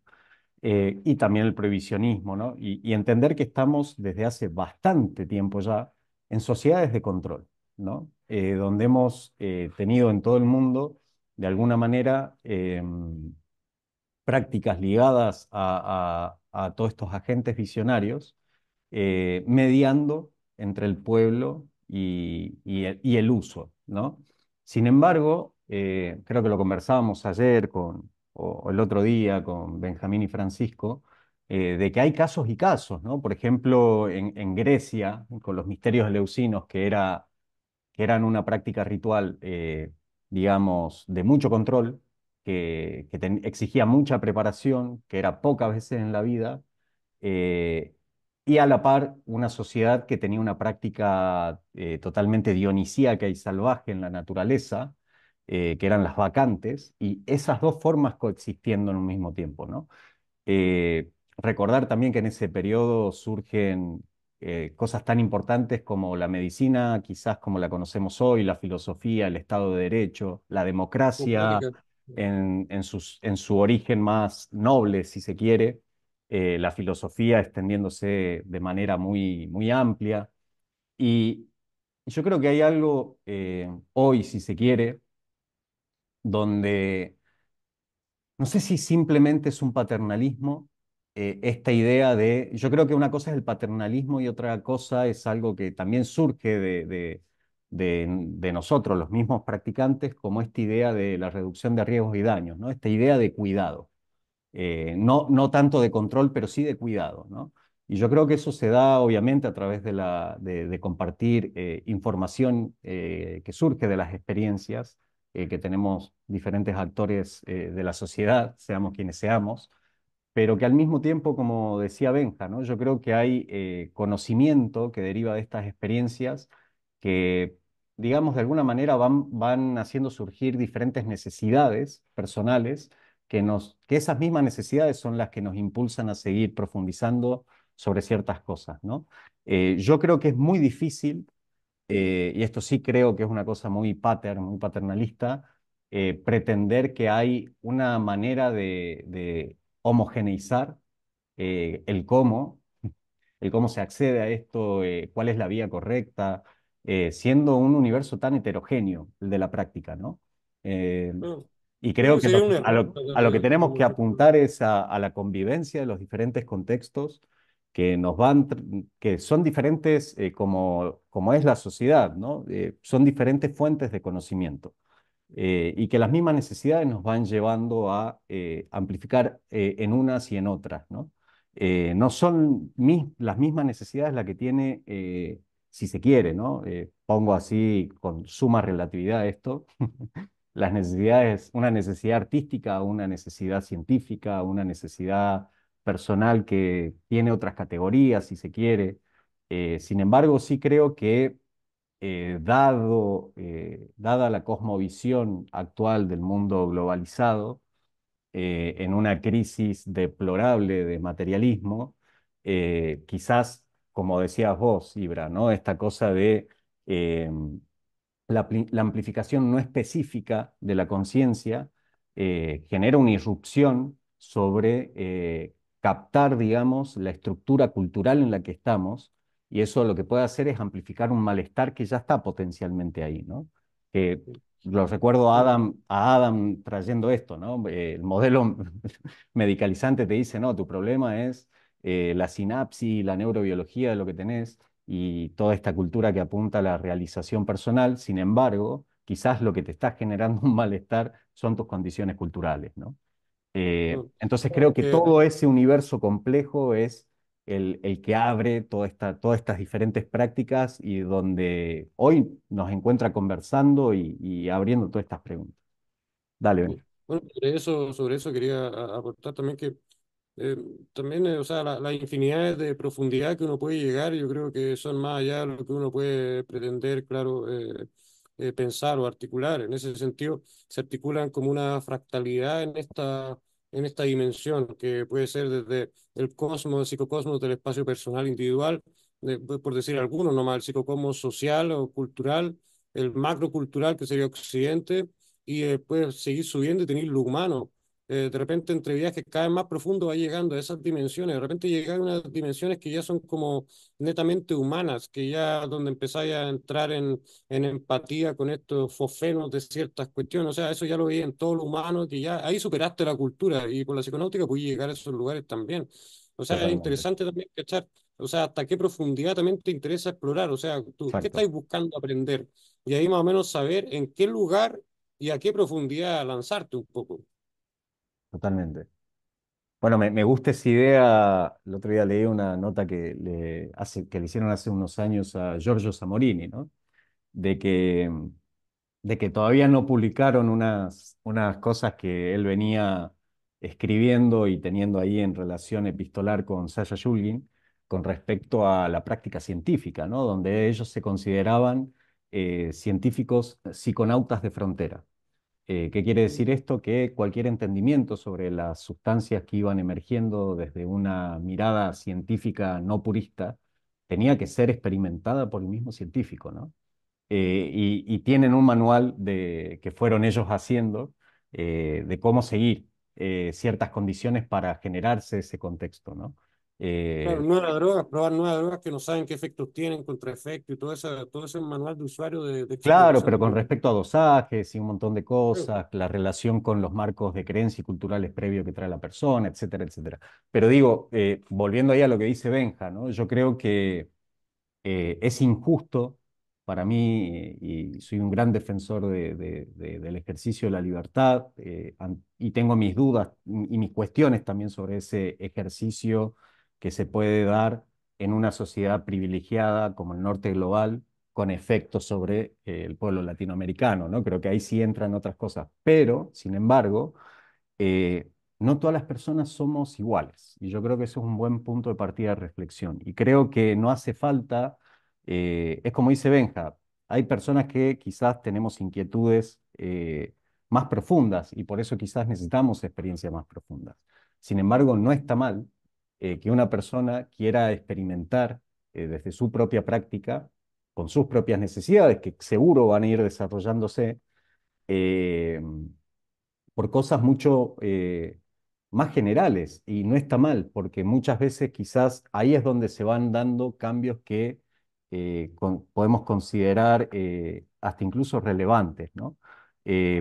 eh, y también el prohibicionismo, ¿no? Y, entender que estamos desde hace bastante tiempo ya en sociedades de control, ¿no? Eh, donde hemos tenido en todo el mundo, de alguna manera, prácticas ligadas a a todos estos agentes visionarios, eh, mediando entre el pueblo y, el, uso. ¿no? Sin embargo, eh, creo que lo conversábamos ayer con, o, el otro día con Benjamín y Francisco, eh, de que hay casos y casos. ¿no? Por ejemplo, en, Grecia, con los misterios leucinos, que, era, que eran una práctica ritual, digamos, de mucho control, que, exigía mucha preparación, que era pocas veces en la vida, eh, y a la par una sociedad que tenía una práctica eh, totalmente dionisíaca y salvaje en la naturaleza, eh, que eran las vacantes, y esas dos formas coexistiendo en un mismo tiempo. ¿no? recordar también que en ese periodo surgen cosas tan importantes como la medicina, quizás como la conocemos hoy, la filosofía, el Estado de Derecho, la democracia, en, sus, en su origen más noble, si se quiere, eh, la filosofía extendiéndose de manera muy, muy amplia. Y yo creo que hay algo eh, hoy, si se quiere, donde no sé si simplemente es un paternalismo, eh, esta idea de, yo creo que una cosa es el paternalismo y otra cosa es algo que también surge de de, nosotros, los mismos practicantes, como esta idea de la reducción de riesgos y daños, ¿no? esta idea de cuidado. Eh, no, no tanto de control, pero sí de cuidado. Y yo creo que eso se da obviamente a través de, la, de, compartir eh, información eh, que surge de las experiencias que tenemos diferentes actores de la sociedad, seamos quienes seamos, pero que al mismo tiempo, como decía Benja, ¿no? yo creo que hay conocimiento que deriva de estas experiencias que digamos, de alguna manera van, van haciendo surgir diferentes necesidades personales que, nos, que esas mismas necesidades son las que nos impulsan a seguir profundizando sobre ciertas cosas, ¿no? Eh, yo creo que es muy difícil, eh, y esto sí creo que es una cosa muy muy paternalista, eh, pretender que hay una manera de homogeneizar el cómo, el cómo se accede a esto, cuál es la vía correcta, eh, siendo un universo tan heterogéneo el de la práctica, ¿no? Eh, mm. y creo que a, lo, que tenemos que apuntar es a, la convivencia de los diferentes contextos que nos van, que son diferentes eh, como, como es la sociedad, ¿no? son diferentes fuentes de conocimiento. y que las mismas necesidades nos van llevando a amplificar en unas y en otras. No, no son mis, las mismas necesidades las que tiene si se quiere, ¿no? Eh, pongo así con suma relatividad esto, [laughs] las necesidades, una necesidad artística, una necesidad científica, una necesidad personal que tiene otras categorías, si se quiere. Eh, sin embargo, sí creo que eh, dado, dada la cosmovisión actual del mundo globalizado, en una crisis deplorable de materialismo, quizás como decías vos, Ibra, Esta cosa de em, la, amplificación no específica de la conciencia eh, genera una irrupción sobre eh, captar, digamos, la estructura cultural en la que estamos, y eso lo que puede hacer es amplificar un malestar que ya está potencialmente ahí, ¿no? lo recuerdo a Adam, a Adam trayendo esto, ¿no? el modelo [laughs] medicalizante te dice, no, tu problema es eh, la sinapsis, la neurobiología de lo que tenés y toda esta cultura que apunta a la realización personal. Sin embargo, quizás lo que te está generando [laughs] un malestar son tus condiciones culturales, ¿no? Eh, mm. entonces creo que eh, todo ese universo complejo es el, que abre toda esta, todas estas diferentes prácticas y donde hoy nos encuentra conversando y, abriendo todas estas preguntas. Dale, mm. Ben. Bueno, eso, sobre eso quería aportar también que eh, también, eh, o sea, las infinidades de profundidad que uno puede llegar, yo creo que son más allá de lo que uno puede pretender, claro, eh, pensar o articular. En ese sentido, se articulan como una fractalidad en esta, en esta dimensión, que puede ser desde el cosmos, el psicocosmos del espacio personal individual, por decir algunos nomás, el psicocosmos social o cultural, el macrocultural que sería Occidente, y después seguir subiendo y tener lo humano eh, de repente entre viajes cada vez más profundo va llegando a esas dimensiones, de repente llega a unas dimensiones que ya son como netamente humanas, que ya donde empezáis a entrar en, en empatía con estos fosfenos de ciertas cuestiones, o sea, eso ya lo veía en todo lo humano, que ya ahí superaste la cultura y con la psiconáutica pude llegar a esos lugares también. O sea, es interesante también cachar, o sea, hasta qué profundidad también te interesa explorar, o sea, tú, ¿qué estáis buscando aprender? Y ahí más o menos saber en qué lugar y a qué profundidad lanzarte un poco. Totalmente. Bueno, me, gusta esa idea. El otro día leí una nota que le, hace, que le hicieron hace unos años a Giorgio Samorini, ¿no? De que, de que todavía no publicaron unas, unas cosas que él venía escribiendo y teniendo ahí en relación epistolar con Sasha Yulgin con respecto a la práctica científica, ¿no? Donde ellos se consideraban eh, científicos psiconautas de frontera. Eh, ¿Qué quiere decir esto? Que cualquier entendimiento sobre las sustancias que iban emergiendo desde una mirada científica no purista tenía que ser experimentada por el mismo científico, ¿no? Eh, y, tienen un manual de, que fueron ellos haciendo eh, de cómo seguir ciertas condiciones para generarse ese contexto, ¿no? claro, eh, nuevas drogas, probar nuevas drogas que no saben qué efectos tienen, contraefectos y todo, todo ese manual de usuario de... claro, pero con respecto a dosajes y un montón de cosas, la relación con los marcos de creencias y culturales previos que trae la persona, etcétera, etcétera. Pero digo, eh, volviendo ahí a lo que dice Benja, ¿no? yo creo que eh, es injusto para mí, y soy un gran defensor del ejercicio de la libertad, y tengo mis dudas y mis cuestiones también sobre ese ejercicio que se puede dar en una sociedad privilegiada como el norte global con efectos sobre eh, el pueblo latinoamericano, ¿no? Creo que ahí sí entran otras cosas. Pero, sin embargo, eh, no todas las personas somos iguales. Y yo creo que eso es un buen punto de partida de reflexión. Y creo que no hace falta, eh, es como dice Benja, hay personas que quizás tenemos inquietudes más profundas y por eso quizás necesitamos experiencias más profundas. Sin embargo, no está mal eh, que una persona quiera experimentar eh, desde su propia práctica, con sus propias necesidades, que seguro van a ir desarrollándose, eh, por cosas mucho más generales. Y no está mal, porque muchas veces quizás ahí es donde se van dando cambios que podemos considerar hasta incluso relevantes, ¿no?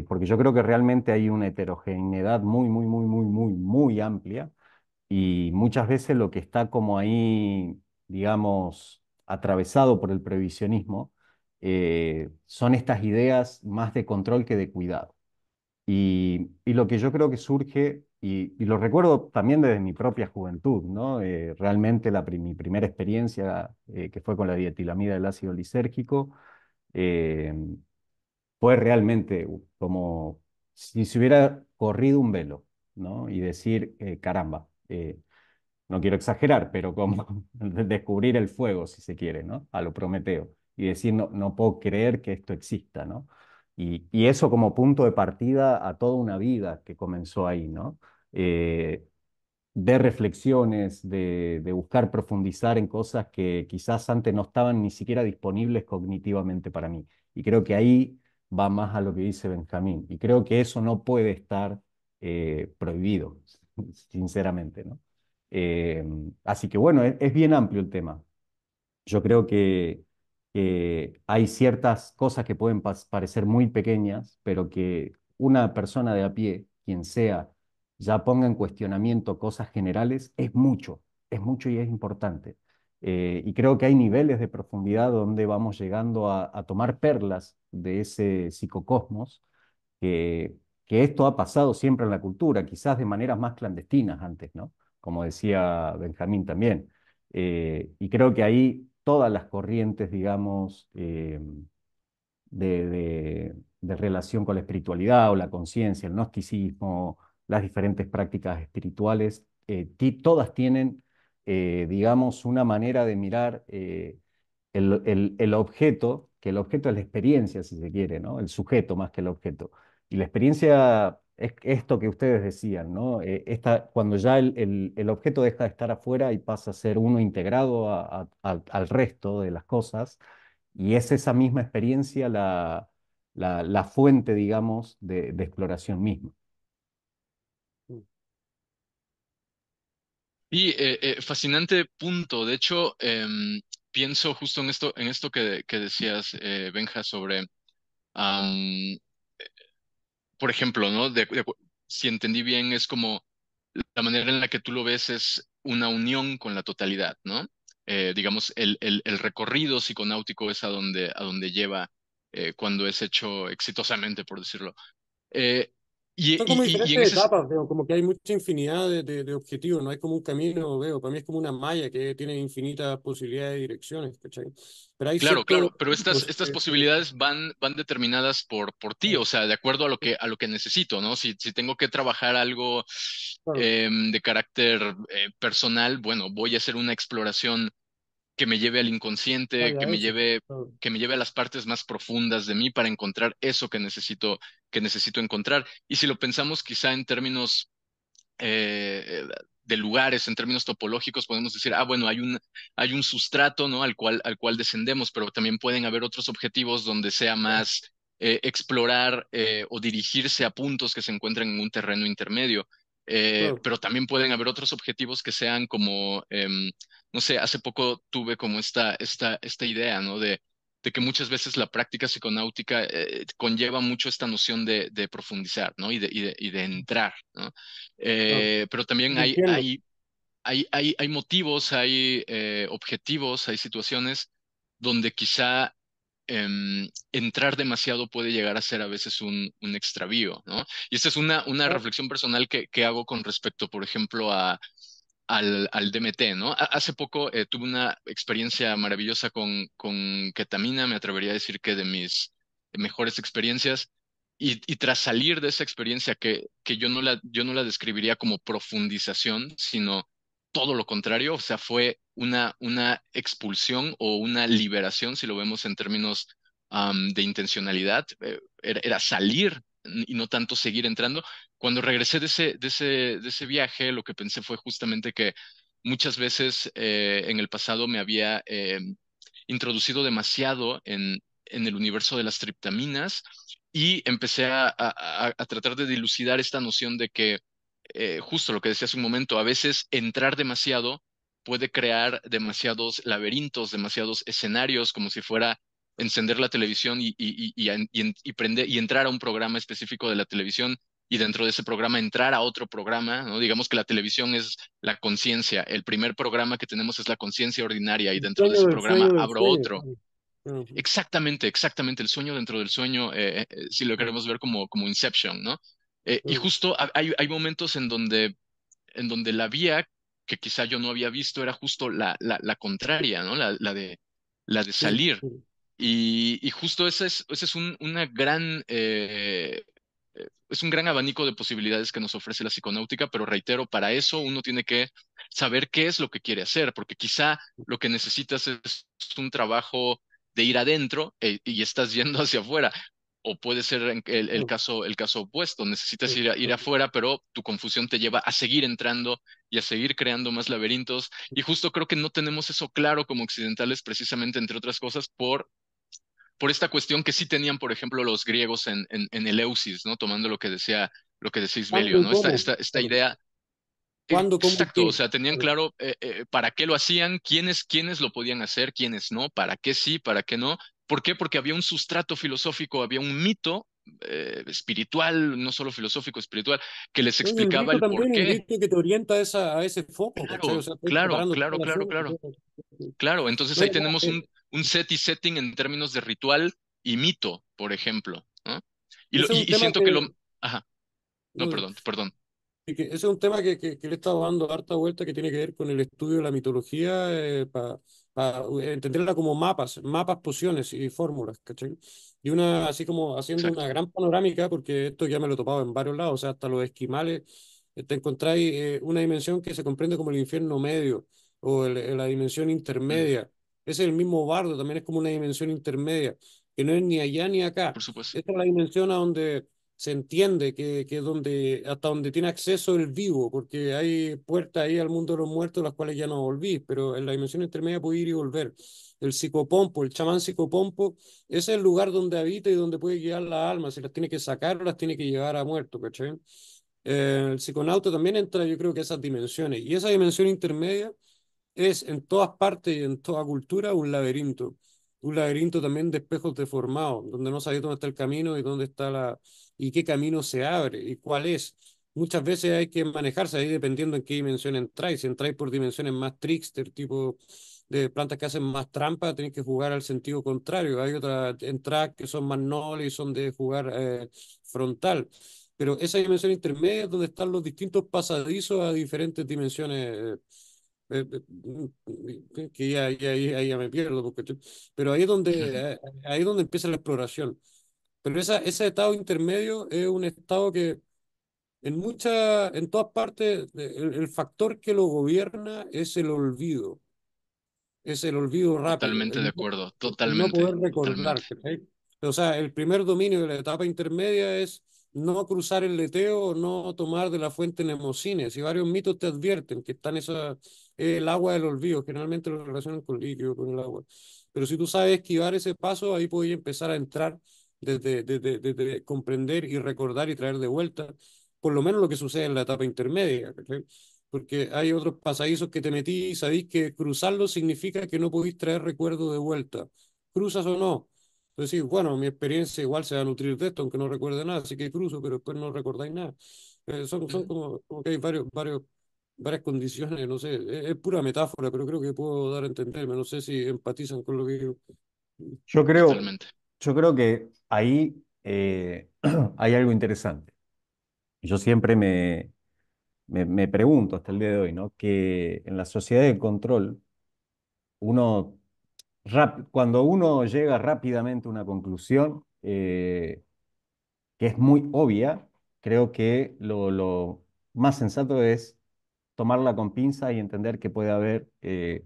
porque yo creo que realmente hay una heterogeneidad muy, muy, muy, muy, muy, muy amplia y muchas veces lo que está como ahí, digamos, atravesado por el previsionismo, eh, son estas ideas más de control que de cuidado. Y, lo que yo creo que surge, y, lo recuerdo también desde mi propia juventud, ¿no? Eh, realmente la, mi primera experiencia, eh, que fue con la dietilamida del ácido lisérgico, fue realmente como si se hubiera corrido un velo, ¿no? Y decir, caramba, eh, no quiero exagerar, pero como [laughs] descubrir el fuego, si se quiere, ¿no? A lo Prometeo. Y decir, no, no puedo creer que esto exista, ¿no? Y, eso como punto de partida a toda una vida que comenzó ahí, ¿no? Eh, de reflexiones, de, buscar profundizar en cosas que quizás antes no estaban ni siquiera disponibles cognitivamente para mí. Y creo que ahí va más a lo que dice Benjamín. Y creo que eso no puede estar eh, prohibido sinceramente, ¿no? Eh, así que bueno, es, bien amplio el tema. Yo creo que, hay ciertas cosas que pueden parecer muy pequeñas, pero que una persona de a pie, quien sea, ya ponga en cuestionamiento cosas generales, es mucho, es mucho y es importante. Eh, y creo que hay niveles de profundidad donde vamos llegando a, a tomar perlas de ese psicocosmos que que esto ha pasado siempre en la cultura, quizás de maneras más clandestinas antes, ¿no? Como decía Benjamín también. Eh, y creo que ahí todas las corrientes, digamos, eh, de, relación con la espiritualidad o la conciencia, el gnosticismo, las diferentes prácticas espirituales, eh, todas tienen, digamos, una manera de mirar el, el objeto, que el objeto es la experiencia, si se quiere, ¿no? El sujeto más que el objeto. Y la experiencia es esto que ustedes decían, ¿no? Eh, cuando ya el, objeto deja de estar afuera y pasa a ser uno integrado al resto de las cosas, y es esa misma experiencia la, la, fuente, digamos, de, exploración misma. Mm. Y eh, eh, fascinante punto. De hecho, em, pienso justo en esto, en esto que, decías, Benja, sobre por ejemplo, ¿no? De, si entendí bien, es como la manera en la que tú lo ves es una unión con la totalidad, ¿no? Eh, digamos, el, recorrido psiconáutico es a donde, a donde lleva eh, cuando es hecho exitosamente, por decirlo. Eh, y, Son como diferentes etapas, veo, como que hay mucha infinidad de, objetivos, no hay como un camino, veo, para mí es como una malla que tiene infinitas posibilidades de direcciones, ¿cachai? claro, claro, pero estas, estas posibilidades van, van determinadas por, por ti, o sea, de acuerdo a lo que, a lo que necesito, ¿no? Si, tengo que trabajar algo em, de carácter eh, personal, bueno, voy a hacer una exploración que me lleve al inconsciente, que me lleve, que me lleve a las partes más profundas de mí para encontrar eso que necesito, que necesito encontrar. Y si lo pensamos quizá en términos eh, de lugares, en términos topológicos, podemos decir, ah, bueno, hay un, hay un sustrato, ¿no? Al cual, al cual descendemos, pero también pueden haber otros objetivos donde sea más eh, explorar eh, o dirigirse a puntos que se encuentran en un terreno intermedio. Eh, pero también pueden haber otros objetivos que sean como, em, no sé, hace poco tuve como esta, esta, esta idea, ¿no? De, que muchas veces la práctica psiconáutica eh, conlleva mucho esta noción de, profundizar, ¿no? Y de, y de, entrar, ¿no? Eh, pero también hay, hay, hay, hay, motivos, hay objetivos, hay situaciones donde quizá Em, entrar demasiado puede llegar a ser a veces un, un extravío, ¿no? Y esta es una, una reflexión personal que, que, hago con respecto, por ejemplo, a, al, al DMT, ¿no? hace poco eh, tuve una experiencia maravillosa con, con ketamina, me atrevería a decir que de mis mejores experiencias. Y, y, tras salir de esa experiencia que, que yo, no la, yo no la describiría como profundización, sino todo lo contrario, o sea, fue una, una expulsión o una liberación, si lo vemos en términos de intencionalidad, eh, era, salir y no tanto seguir entrando. Cuando regresé de ese, de ese, de ese viaje, lo que pensé fue justamente que muchas veces eh, en el pasado me había em, introducido demasiado en, en el universo de las triptaminas y empecé a, a, a tratar de dilucidar esta noción de que eh, justo lo que decía hace un momento, a veces entrar demasiado puede crear demasiados laberintos, demasiados escenarios, como si fuera encender la televisión y, y, y, y entrar a un programa específico de la televisión y dentro de ese programa entrar a otro programa, ¿no? Digamos que la televisión es la conciencia, el primer programa que tenemos es la conciencia ordinaria y dentro de ese programa abro otro. Ah, exactamente, exactamente, el sueño dentro del sueño, eh, eh, si lo queremos ver como, como Inception, ¿no? Eh, y mm. justo hay, hay momentos en donde, en donde la vía que quizá yo no había visto era justo la, la, contraria, ¿no? La, la, de, la de salir. Y, y justo ese es, ese es un, una gran, eh, eh, es un gran abanico de posibilidades que nos ofrece la psiconáutica, pero reitero, para eso uno tiene que saber qué es lo que quiere hacer, porque quizá lo que necesitas es un trabajo de ir adentro y estás yendo hacia afuera, o puede ser el, caso, el caso opuesto, necesitas ir, a, ir afuera, pero tu confusión te lleva a seguir entrando y a seguir creando más laberintos. Y justo creo que no tenemos eso claro como occidentales, precisamente, entre otras cosas, por, por esta cuestión que sí tenían, por ejemplo, los griegos en, en, el Eusis, ¿no? Tomando lo que decía, lo que Isbelio, ¿no? Esta, esta, esta idea ¿Cuándo, Exacto, o sea, tenían claro eh, eh, para qué lo hacían, quiénes, quiénes lo podían hacer, quiénes no, para qué sí, para qué no, ¿Por qué? Porque había un sustrato filosófico, había un mito eh, espiritual, no solo filosófico, espiritual, que les explicaba el, el que te orienta a, ese foco. Claro, claro, claro, claro, claro. entonces ahí tenemos eh, un, un, set y setting en términos de ritual y mito, por ejemplo. Y, siento que, que lo... Ajá. No, perdón, perdón ese es un tema que, le he estado dando harta vuelta que tiene que ver con el estudio de la mitología eh, para entenderla como mapas, mapas, pociones y fórmulas, Y una, así como haciendo una gran panorámica, porque esto ya me lo he topado en varios lados, o sea, hasta los esquimales, eh, te encontráis eh, una dimensión que se comprende como el infierno medio o la dimensión mm. intermedia. Ese es el mismo bardo, también es como una dimensión intermedia, que no es ni allá ni acá. Por supuesto. Esta es la dimensión a donde se entiende que, que donde, hasta donde tiene acceso el vivo, porque hay puertas ahí al mundo de los muertos las cuales ya no volví, pero en la dimensión intermedia puede ir y volver. El psicopompo, el chamán psicopompo, es el lugar donde habita y donde puede guiar las almas, si las tiene que sacar o las tiene que llevar a muerto, eh, el psiconauta también entra, yo creo que esas dimensiones, y esa dimensión intermedia es en todas partes y en toda cultura un laberinto un laberinto también de espejos deformados, donde no sabes dónde está el camino y dónde está la y qué camino se abre y cuál es. Muchas veces hay que manejarse ahí dependiendo en qué dimensión entráis. Si entráis por dimensiones más trickster, tipo de plantas que hacen más trampa, tenéis que jugar al sentido contrario. Hay otras entradas que son más nobles y son de jugar eh, frontal. Pero esa dimensión intermedia es donde están los distintos pasadizos a diferentes dimensiones. Eh, eh, eh, mm, que ya, me pierdo, porque pero ahí es, donde, eh, ahí es donde empieza la exploración. Pero esa, ese estado intermedio es un estado que en, mucha, en todas partes el, factor que lo gobierna es el olvido. Es el olvido rápido. Totalmente de acuerdo, totalmente. No poder recordar. O sea, el primer dominio de la etapa intermedia es no cruzar el leteo no tomar de la fuente nemocines. Y varios mitos te advierten que están esas el agua del olvido. Generalmente lo relacionan con líquido, con el agua. Pero si tú sabes esquivar ese paso, ahí podéis empezar a entrar desde, desde, desde comprender y recordar y traer de vuelta por lo menos lo que sucede en la etapa intermedia. Porque hay otros pasadizos que te metís, y sabéis que cruzarlo significa que no podéis traer recuerdo de vuelta. Cruzas o no. Entonces, bueno, mi experiencia igual se va a nutrir de esto, aunque no recuerde nada, así que cruzo, pero después no recordáis nada. Eh, son, son como, que hay varios, varios varias condiciones, no sé, e-, es, pura metáfora, pero creo que puedo dar a entenderme, no sé si empatizan con lo que yo. Yo creo, yo creo que ahí eh, [clears throat] hay algo interesante. Yo siempre me, me, pregunto hasta el día de hoy, ¿no? Que en la sociedad de control, uno, cuando uno llega rápidamente a una conclusión eh, que es muy obvia, creo que lo más sensato es tomarla con pinza y entender que puede haber eh,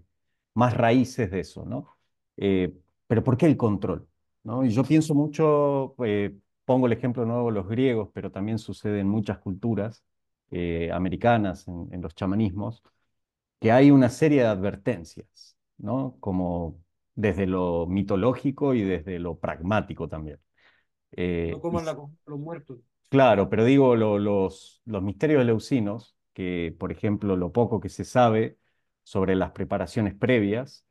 más raíces de eso, ¿no? Eh, pero ¿por qué el control? ¿no? Y yo pienso mucho, eh, pongo el ejemplo nuevo de los griegos, pero también sucede en muchas culturas americanas, en, los chamanismos, que hay una serie de advertencias, ¿no? Como desde lo mitológico y desde lo pragmático también. Eh, no coman los muertos. Claro, pero digo, los, los misterios leucinos que, por ejemplo, lo poco que se sabe sobre las preparaciones previas,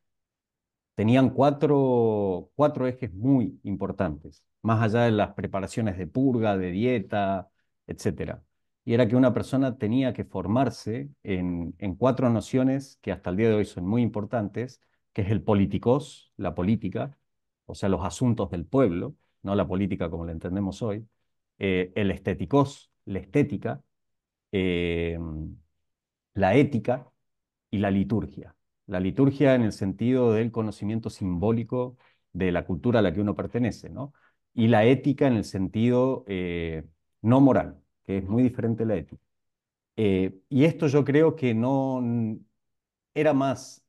tenían cuatro, cuatro ejes muy importantes, más allá de las preparaciones de purga, de dieta, etc. Y era que una persona tenía que formarse en, cuatro nociones que hasta el día de hoy son muy importantes, que es el políticos la política, o sea, los asuntos del pueblo, no la política como la entendemos hoy, eh, el estéticos, la estética, eh, la ética y la liturgia. La liturgia en el sentido del conocimiento simbólico de la cultura a la que uno pertenece, ¿no? Y la ética en el sentido eh, no moral, que es muy diferente de la ética. Eh, y esto yo creo que no era más,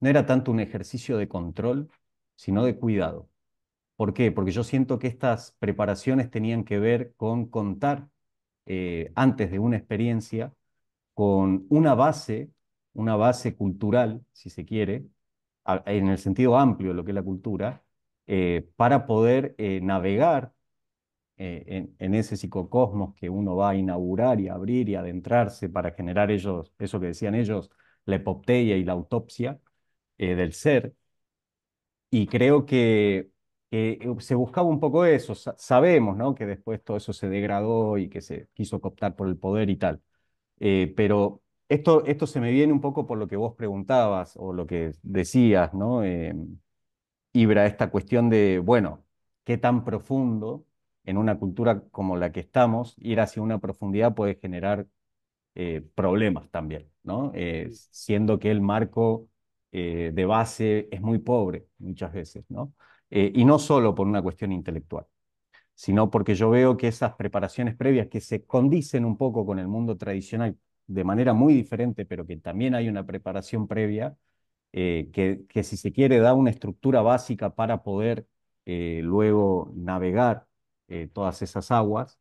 no era tanto un ejercicio de control, sino de cuidado. ¿Por qué? Porque yo siento que estas preparaciones tenían que ver con contar eh, antes de una experiencia con una base, una base cultural, si se quiere, en el sentido amplio de lo que es la cultura, eh, para poder eh, navegar en, ese psicocosmos que uno va a inaugurar y abrir y adentrarse para generar ellos, eso que decían ellos, la hipopteia y la autopsia del ser. Y creo que eh, se buscaba un poco eso. sabemos que después todo eso se degradó y que se quiso cooptar por el poder y tal. Eh, pero esto, esto se me viene un poco por lo que vos preguntabas o lo que decías, ¿no? Eh, Ibra, esta cuestión de, bueno, qué tan profundo en una cultura como la que estamos, ir hacia una profundidad puede generar problemas también, ¿no? siendo que el marco de base es muy pobre muchas veces, ¿no? Eh, y no solo por una cuestión intelectual, sino porque yo veo que esas preparaciones previas que se condicen un poco con el mundo tradicional de manera muy diferente, pero que también hay una preparación previa, eh, que, si se quiere da una estructura básica para poder eh, luego navegar todas esas aguas,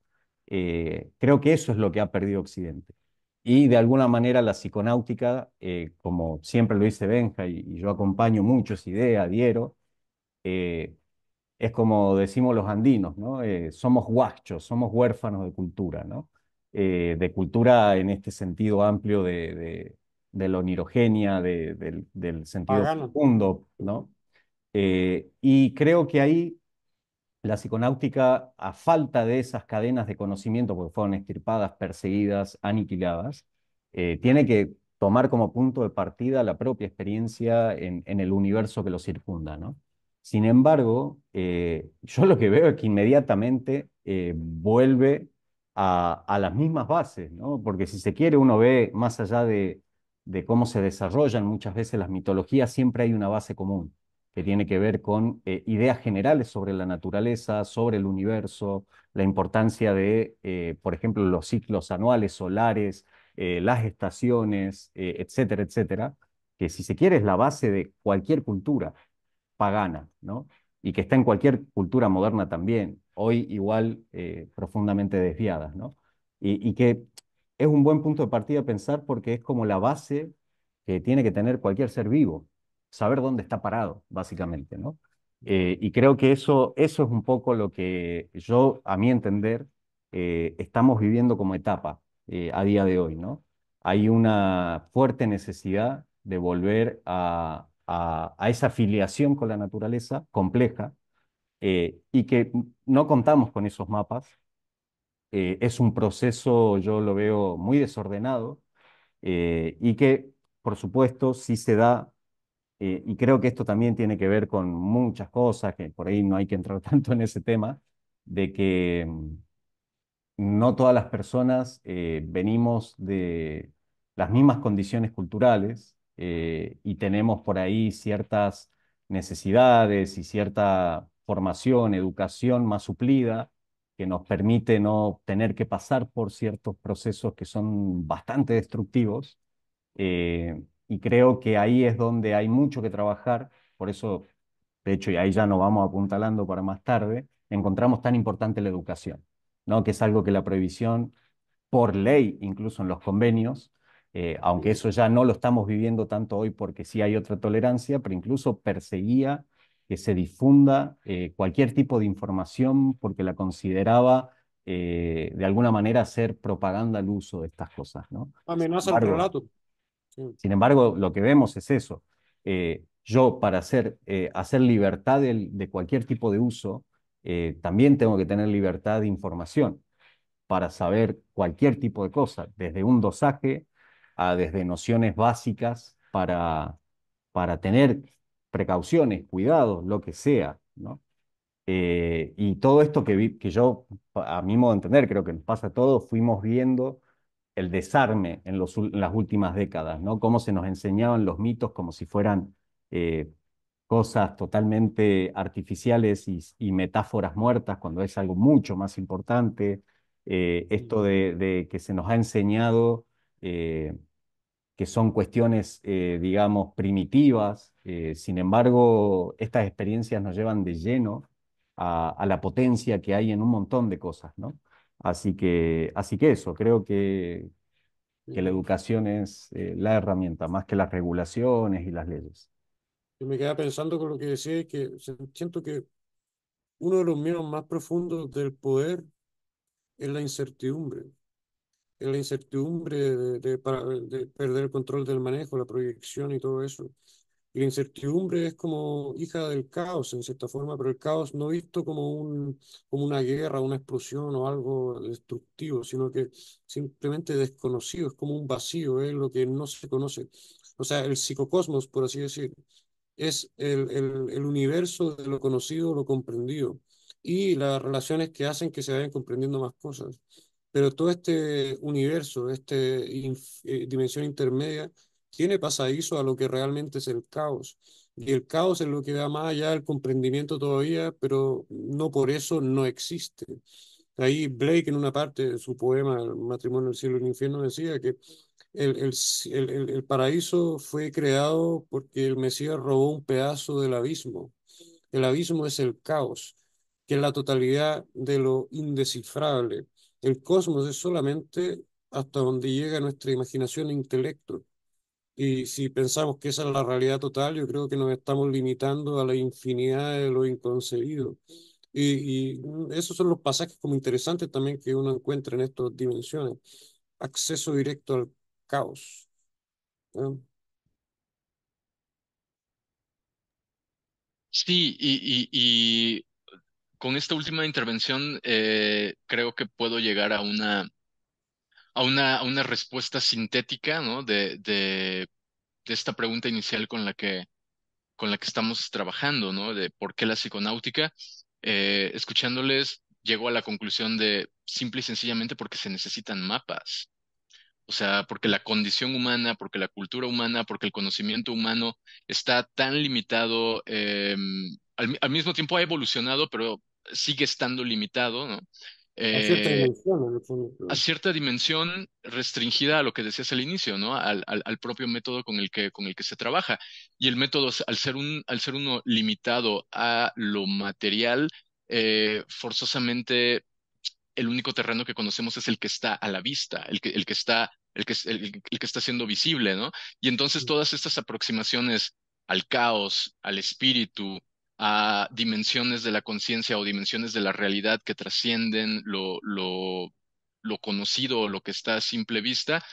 creo que eso es lo que ha perdido Occidente. Y de alguna manera la psiconáutica, como siempre lo dice Benja, y, yo acompaño mucho esa idea, DIERO, eh, es como decimos los andinos, ¿no? Eh, somos huachos, somos huérfanos de cultura, ¿no? Eh, de cultura en este sentido amplio de, de, de la onirogenia, del, sentido profundo, ¿no? y creo que ahí la psiconáutica, a falta de esas cadenas de conocimiento, porque fueron extirpadas, perseguidas, aniquiladas, tiene que tomar como punto de partida la propia experiencia en, en el universo que lo circunda, ¿no? Sin embargo, eh, [laughs] yo lo que veo es que inmediatamente eh, vuelve a, las mismas bases, porque si se quiere uno ve más allá de, cómo se desarrollan muchas veces las mitologías, siempre hay una base común que tiene que ver con eh, ideas generales sobre la naturaleza, sobre el universo, la importancia de, por ejemplo, los ciclos anuales solares, las estaciones, etcétera, etcétera que si se quiere es la base de cualquier cultura pagana, ¿no? y que está en cualquier cultura moderna también, hoy igual eh, profundamente desviadas, ¿no? Y, que es un buen punto de partida pensar porque es como la base que tiene que tener cualquier ser vivo, saber dónde está parado, básicamente, ¿no? Eh, y creo que eso, eso es un poco lo que yo, a mi entender, eh, estamos viviendo como etapa a día de hoy, ¿no? Hay una fuerte necesidad de volver a, a, esa afiliación con la naturaleza compleja eh, y que no contamos con esos mapas. Eh, es un proceso, yo lo veo muy desordenado eh, y que, por supuesto, sí se da, y creo que esto también tiene que ver con muchas cosas, que por ahí no hay que entrar [laughs] tanto en ese tema, de que mm, no todas las personas venimos de las mismas condiciones culturales, eh, y tenemos por ahí ciertas necesidades y cierta formación, educación más suplida, que nos permite no tener que pasar por ciertos procesos que son bastante destructivos. Eh, y creo que ahí es donde hay mucho que trabajar, por eso, de hecho, y ahí ya nos vamos apuntalando para más tarde, encontramos tan importante la educación, ¿no? que es algo que la prohibición, por ley, incluso en los convenios, eh, aunque eso ya no lo estamos viviendo tanto hoy porque sí hay otra tolerancia, pero incluso perseguía que se difunda eh, cualquier tipo de información porque la consideraba eh, de alguna manera hacer propaganda al uso de estas cosas. Amenaza al relato. Sin embargo, lo que vemos es eso. yo para hacer, hacer libertad de, de, cualquier tipo de uso, también tengo que tener libertad de información para saber cualquier tipo de cosa, desde un dosaje desde nociones básicas para, para tener precauciones, cuidados, lo que sea, ¿no? Eh, y todo esto que, que yo, a mi modo de entender, creo que nos pasa a todos, fuimos viendo el desarme en, las últimas décadas, ¿no? Cómo se nos enseñaban los mitos como si fueran eh, cosas totalmente artificiales y, metáforas muertas, cuando es algo mucho más importante. Eh, esto de, de, que se nos ha enseñado que son cuestiones, eh, digamos, primitivas. Eh, sin embargo, estas experiencias nos llevan de lleno a, la potencia que hay en un montón de cosas, ¿no? Así que, así que eso, creo que, que la educación es eh, la herramienta, más que las regulaciones y las leyes. Yo me quedaba pensando con lo que decía que siento que uno de los miedos más profundos del poder es la incertidumbre la incertidumbre de, de, perder el control del manejo, la proyección y todo eso. Y la incertidumbre es como hija del caos, en cierta forma, pero el caos no visto como, un, como una guerra, una explosión o algo destructivo, sino que simplemente desconocido, es como un vacío, es lo que no se conoce. O sea, el psicocosmos, por así decir, es el, el, el universo de lo conocido, lo comprendido, y las relaciones que hacen que se vayan comprendiendo más cosas pero todo este universo, esta eh, dimensión intermedia, tiene pasadizo a lo que realmente es el caos. Y el caos es lo que da más allá del comprendimiento todavía, pero no por eso no existe. Ahí Blake en una parte de su poema, El matrimonio del cielo y el infierno, decía que el, el, el paraíso fue creado porque el Mesías robó un pedazo del abismo. El abismo es el caos, que es la totalidad de lo indescifrable el cosmos es solamente hasta donde llega nuestra imaginación e intelecto. Y si pensamos que esa es la realidad total, yo creo que nos estamos limitando a la infinidad de lo inconcebido. Y, esos son los pasajes como interesantes también que uno encuentra en estas dimensiones. Acceso directo al caos. Sí, y, y con esta última intervención eh, creo que puedo llegar a una, a una, una respuesta sintética ¿no? de, de, esta pregunta inicial con la que, con la que estamos trabajando, ¿no? de por qué la psiconáutica. Eh, escuchándoles, llegó a la conclusión de simple y sencillamente porque se necesitan mapas. O sea, porque la condición humana, porque la cultura humana, porque el conocimiento humano está tan limitado, em, al, mismo tiempo ha evolucionado, pero sigue estando limitado, ¿no? a eh, cierta dimensión, restringida a lo que decías al inicio, ¿no? Al, al, propio método con el que con el que se trabaja y el método al ser un al ser uno limitado a lo material eh, forzosamente el único terreno que conocemos es el que está a la vista, el que el que está el que el que está siendo visible, ¿no? Y entonces todas estas aproximaciones al caos, al espíritu, a dimensiones de la conciencia o dimensiones de la realidad que trascienden lo, lo, conocido o lo que está a simple vista,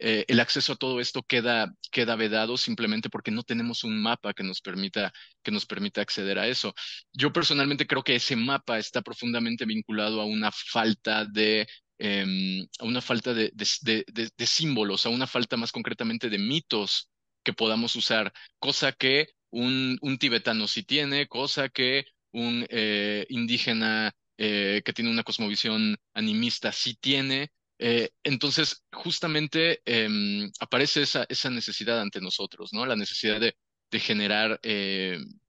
eh, el acceso a todo esto queda, queda vedado simplemente porque no tenemos un mapa que nos, permita, que nos permita acceder a eso. Yo personalmente creo que ese mapa está profundamente vinculado a una falta de em, una falta de, de, símbolos, a una falta más concretamente de mitos que podamos usar, cosa que un, tibetano sí tiene, cosa que un eh, indígena eh, que tiene una cosmovisión animista sí tiene. Eh, entonces, justamente em, aparece esa, esa necesidad ante nosotros, ¿no? La necesidad de, de generar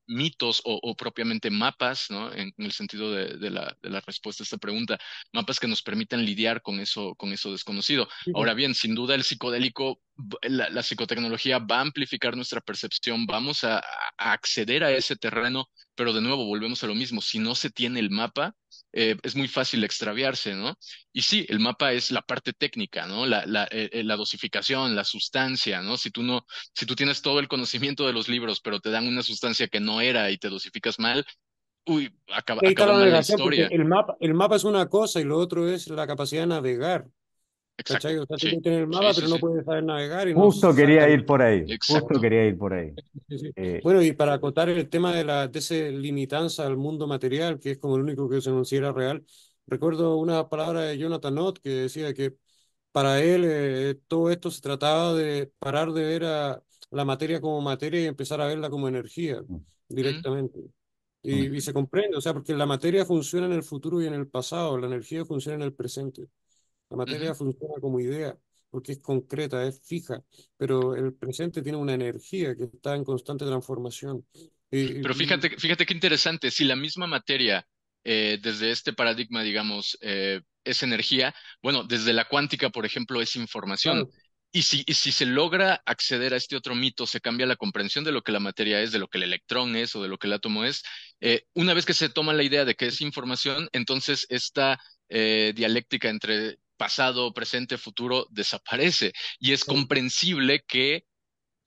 mitos o, propiamente mapas, ¿no? En, el sentido de, la, respuesta a esta pregunta, mapas que nos permitan lidiar con eso, con eso desconocido. Ahora bien, sin duda el psicodélico, la, psicotecnología va a amplificar nuestra percepción, vamos a acceder a ese terreno, pero de nuevo volvemos a lo mismo, si no se tiene el mapa, eh, es muy fácil extraviarse, ¿no? Y sí, el mapa es la parte técnica, ¿no? La, la, eh, eh, la, dosificación, la sustancia, ¿no? Si tú no, si tú tienes todo el conocimiento de los libros, pero te dan una sustancia que no era y te dosificas mal, uy, acaba, acaba mal la historia. El el mapa es una cosa y lo otro es la capacidad de navegar Exacto. O sea, el mapa, pero no puedes saber navegar. Justo quería ir por ahí. Justo quería ir por ahí. bueno, y para acotar el tema de la limitanza al mundo material, que es como el único que se considera real, recuerdo una palabra de Jonathan Nott que decía que para él eh, todo esto se trataba de parar de ver a la materia como materia y empezar a verla como energía mm. directamente. Y, mm. y se comprende, o sea, porque la materia funciona en el futuro y en el pasado, la energía funciona en el presente. La materia funciona como idea porque es concreta, es fija, pero el presente tiene una energía que está en constante transformación. pero fíjate, fíjate qué interesante, si la misma materia eh, desde este paradigma, digamos, eh, es energía, bueno, desde la cuántica, por ejemplo, es información. Y si, si se logra acceder a este otro mito, se cambia la comprensión de lo que la materia es, de lo que el electrón es o de lo que el átomo es. Eh, una vez que se toma la idea de que es información, entonces esta dialéctica entre pasado, presente, futuro desaparece. Y es comprensible que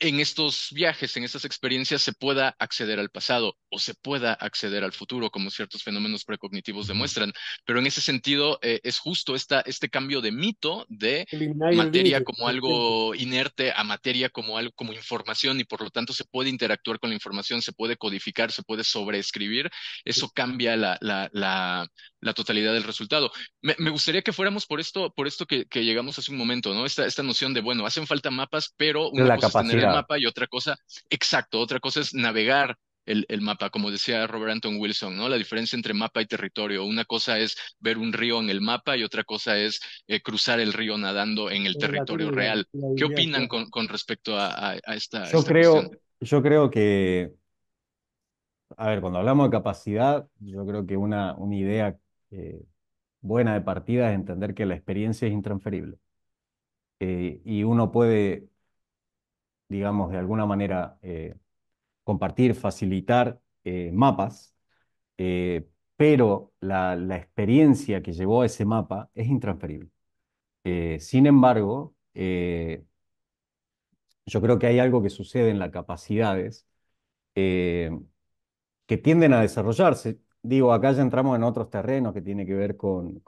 en estos viajes, en estas experiencias, se pueda acceder al pasado o se pueda acceder al futuro, como ciertos fenómenos precognitivos demuestran. Pero en ese sentido, eh, es justo este cambio de mito de materia como algo inerte a materia como algo como información y por lo tanto se puede interactuar con la información, se puede codificar, se puede sobreescribir. Eso cambia la, totalidad del resultado. Me, gustaría que fuéramos por esto, por esto que, llegamos hace un momento, ¿no? Esta, esta noción de, bueno, hacen falta mapas, pero una mapa y otra cosa, exacto, otra cosa es navegar el, mapa, como decía Robert Anton Wilson, ¿no? La diferencia entre mapa y territorio. Una cosa es ver un río en el mapa y otra cosa es eh, cruzar el río nadando en el territorio real. ¿Qué opinan con, respecto a, esta, yo creo, Yo creo que, a ver, cuando hablamos de capacidad, yo creo que una, una idea eh, buena de partida es entender que la experiencia es intransferible. Eh, y uno puede digamos, de alguna manera eh, compartir, facilitar eh, mapas, eh, pero la, experiencia que llevó a ese mapa es intransferible. sin embargo, yo creo que hay algo que sucede en las capacidades que tienden a desarrollarse. Digo, acá ya entramos en otros terrenos que tiene que ver con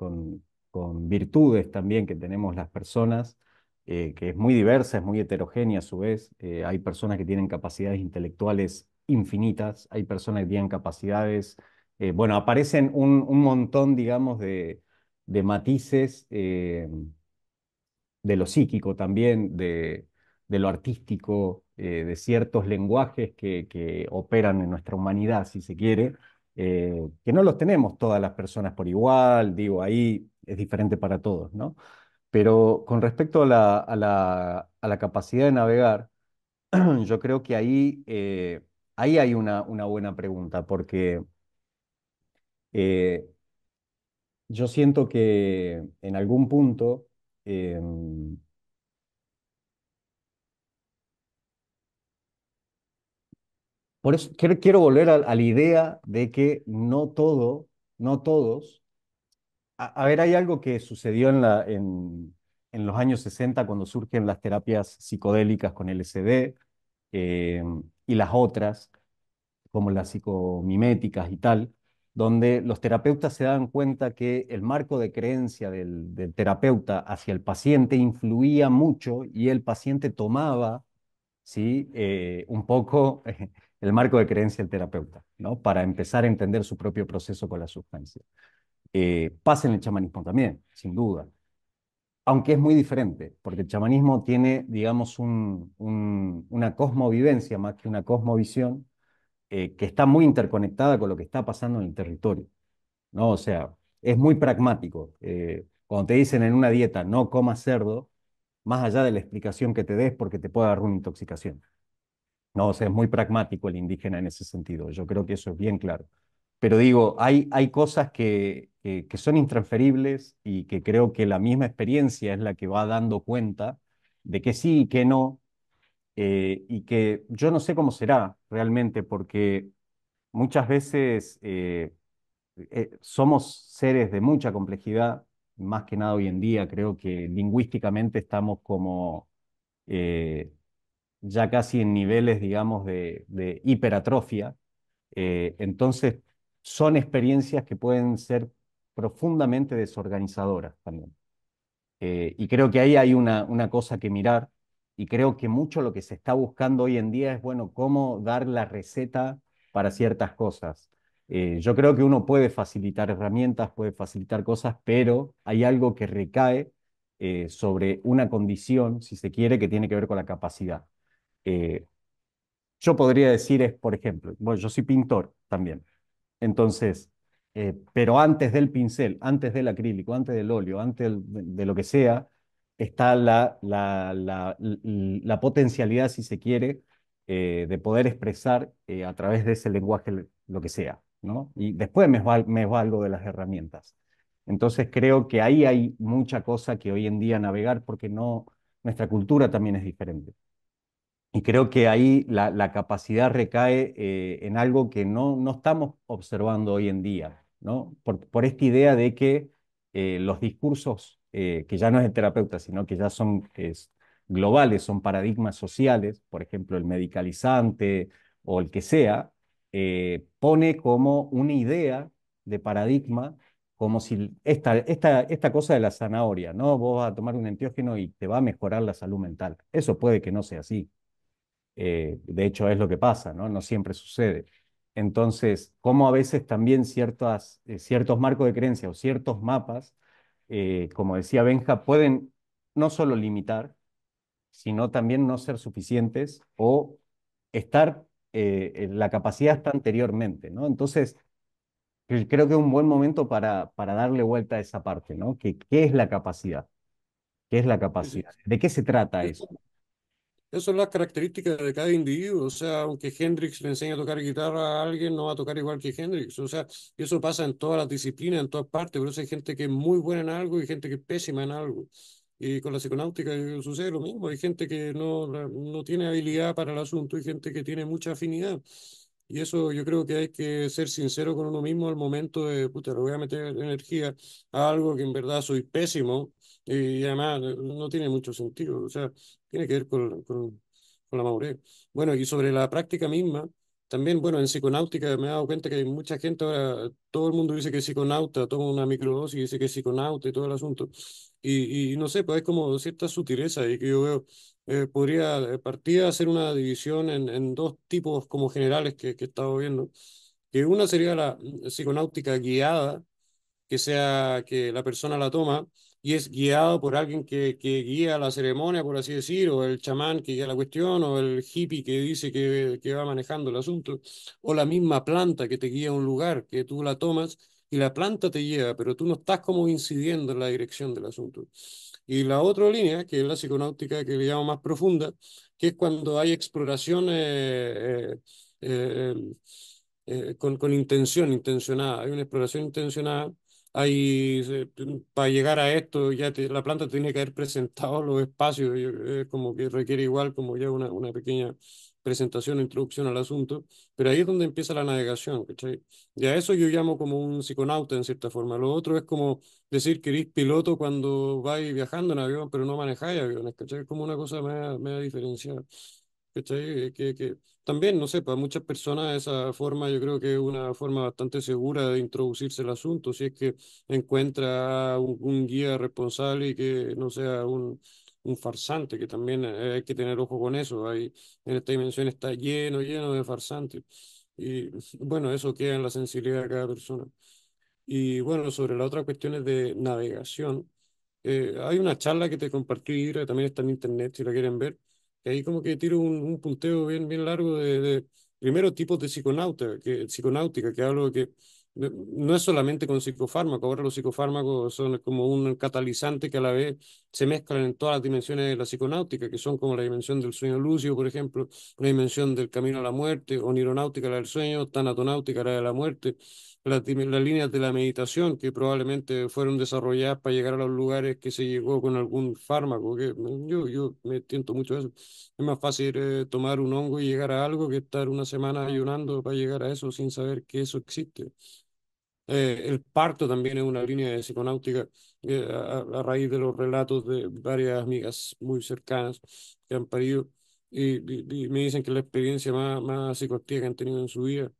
virtudes también que tenemos las personas eh, que es muy diversa, es muy heterogénea a su vez. Eh, hay personas que tienen capacidades intelectuales infinitas, hay personas que tienen capacidades, eh, bueno, aparecen un, montón, digamos, de, matices de lo psíquico también, de, lo artístico, de ciertos lenguajes que, que, operan en nuestra humanidad, si se quiere. que no los tenemos todas las personas por igual, digo, ahí es diferente para todos, ¿no? Pero con respecto a la, capacidad de navegar, [clears throat] yo creo que ahí, eh, ahí hay una, buena pregunta, porque eh, yo siento que en algún punto eh, Por eso quiero, volver a, a, la idea de que no todo, no todos a, ver, hay algo que sucedió en, los años 60 cuando surgen las terapias psicodélicas con LSD eh, y las otras, como las psicomiméticas y tal, donde los terapeutas se dan cuenta que el marco de creencia del, terapeuta hacia el paciente influía mucho y el paciente tomaba ¿sí? Eh, un poco [laughs] el marco de creencia del terapeuta, para empezar a entender su propio proceso con la sustancia. Eh, pasen el chamanismo también, sin duda. Aunque es muy diferente, porque el chamanismo tiene, digamos, una cosmovivencia más que una cosmovisión eh, que está muy interconectada con lo que está pasando en el territorio. ¿no? O sea, es muy pragmático. Eh, cuando te dicen en una dieta no comas cerdo, más allá de la explicación que te des, porque te puede dar una intoxicación. No, o sea, es muy pragmático el indígena en ese sentido. Yo creo que eso es bien claro pero digo, hay, hay cosas que, son intransferibles y que creo que la misma experiencia es la que va dando cuenta de que sí y que no, eh, y que yo no sé cómo será realmente, porque muchas veces eh, eh, somos seres de mucha complejidad, más que nada hoy en día, creo que lingüísticamente estamos como ya casi en niveles, digamos, de, hiperatrofia. entonces, son experiencias que pueden ser profundamente desorganizadoras también. Eh, y creo que ahí hay una, una cosa que mirar y creo que mucho lo que se está buscando hoy en día es, bueno, cómo dar la receta para ciertas cosas. Eh, yo creo que uno puede facilitar herramientas, puede facilitar cosas, pero hay algo que recae eh, sobre una condición, si se quiere, que tiene que ver con la capacidad. yo podría decir es, por ejemplo, bueno, yo soy pintor también. Entonces, eh, pero antes del pincel, antes del acrílico, antes del óleo, antes de lo que sea, está la, potencialidad, si se quiere, eh, de poder expresar eh, a través de ese lenguaje lo que sea. Y después me, me valgo de las herramientas. Entonces creo que ahí hay mucha cosa que hoy en día navegar porque no, nuestra cultura también es diferente. Y creo que ahí la, capacidad recae eh, en algo que no, no estamos observando hoy en día, ¿no? Por, esta idea de que eh, los discursos, eh, que ya no es el terapeuta, sino que ya son globales, son paradigmas sociales, por ejemplo, el medicalizante o el que sea, pone como una idea de paradigma como si esta, esta, esta, cosa de la zanahoria, ¿no? Vos vas a tomar un entiógeno y te va a mejorar la salud mental. Eso puede que no sea así. Eh, de hecho, es lo que pasa, ¿no? No siempre sucede. Entonces, como a veces también ciertos eh, ciertos marcos de creencia o ciertos mapas, eh, como decía Benja, pueden no solo limitar, sino también no ser suficientes o estar, en la capacidad hasta anteriormente, ¿no? Entonces, creo que es un buen momento para, para darle vuelta a esa parte, ¿no? Que, ¿Qué es la capacidad? ¿Qué es la capacidad? ¿De qué se trata eso? eso son las características de cada individuo. O sea, aunque Hendrix le enseñe a tocar guitarra a alguien, no va a tocar igual que Hendrix. O sea, eso pasa en todas las disciplinas, en todas partes. Por eso hay gente que es muy buena en algo y gente que es pésima en algo. Y con la psiconáutica sucede lo mismo. Hay gente que no, no tiene habilidad para el asunto y gente que tiene mucha afinidad. Y eso yo creo que hay que ser sincero con uno mismo al momento de, puta, le voy a meter energía a algo que en verdad soy pésimo y además no tiene mucho sentido. O sea, tiene que ver con, la madurez. Bueno, y sobre la práctica misma, también, bueno, en psiconáutica me he dado cuenta que hay mucha gente ahora, todo el mundo dice que es psiconauta, toma una microdosis y dice que es psiconauta y todo el asunto. Y, y no sé, pues es como cierta sutileza y que yo veo, eh, Podría eh, podría, a hacer una división en, en dos tipos como generales que, que he estado viendo, que una sería la mm, psiconáutica guiada, que sea que la persona la toma y es guiado por alguien que, que, guía la ceremonia, por así decir, o el chamán que guía la cuestión, o el hippie que dice que, que va manejando el asunto, o la misma planta que te guía a un lugar, que tú la tomas y la planta te lleva, pero tú no estás como incidiendo en la dirección del asunto. Y la otra línea, que es la psiconáutica que le llamo más profunda, que es cuando hay exploraciones eh, eh, eh, con, con intención intencionada, hay una exploración intencionada para llegar a esto, ya la planta tiene que haber presentado los espacios, es como que requiere igual como ya una, una pequeña presentación, introducción al asunto, pero ahí es donde empieza la navegación, ¿cachai? Y a eso yo llamo como un psiconauta en cierta forma. Lo otro es como decir que eres piloto cuando vais viajando en avión, pero no manejáis aviones, ¿cachai? Es como una cosa media, media diferenciada, ¿cachai? Eh, que, que, también, no sé, para muchas personas esa forma yo creo que es una forma bastante segura de introducirse el asunto, si es que encuentra un, guía responsable y que no sea un, un farsante, que también eh, hay que tener ojo con eso, hay, en esta dimensión está lleno, lleno de farsantes. Y [laughs] bueno, eso queda en la sensibilidad de cada persona. Y bueno, sobre las otras cuestiones de navegación, eh, hay una charla que te compartí, también está en internet si la quieren ver, que ahí como que tiro un, un punteo bien, bien largo de, de primero tipos de que, psiconáutica, que hablo algo que no es solamente con psicofármacos, ahora los psicofármacos son como un catalizante que a la vez se mezclan en todas las dimensiones de la psiconáutica, que son como la dimensión del sueño lúcido, por ejemplo, la dimensión del camino a la muerte, onironáutica, la del sueño, tanatonáutica, la de la muerte, las líneas de la meditación que probablemente fueron desarrolladas para llegar a los lugares que se llegó con algún fármaco. Que yo, yo me siento mucho eso. Es más fácil eh, tomar un hongo y llegar a algo que estar una semana ayunando para llegar a eso sin saber que eso existe. Eh, el parto también es una línea de psiconáutica eh, a, raíz de los relatos de varias amigas muy cercanas que han parido y, me dicen que la experiencia más, más que han tenido en su vida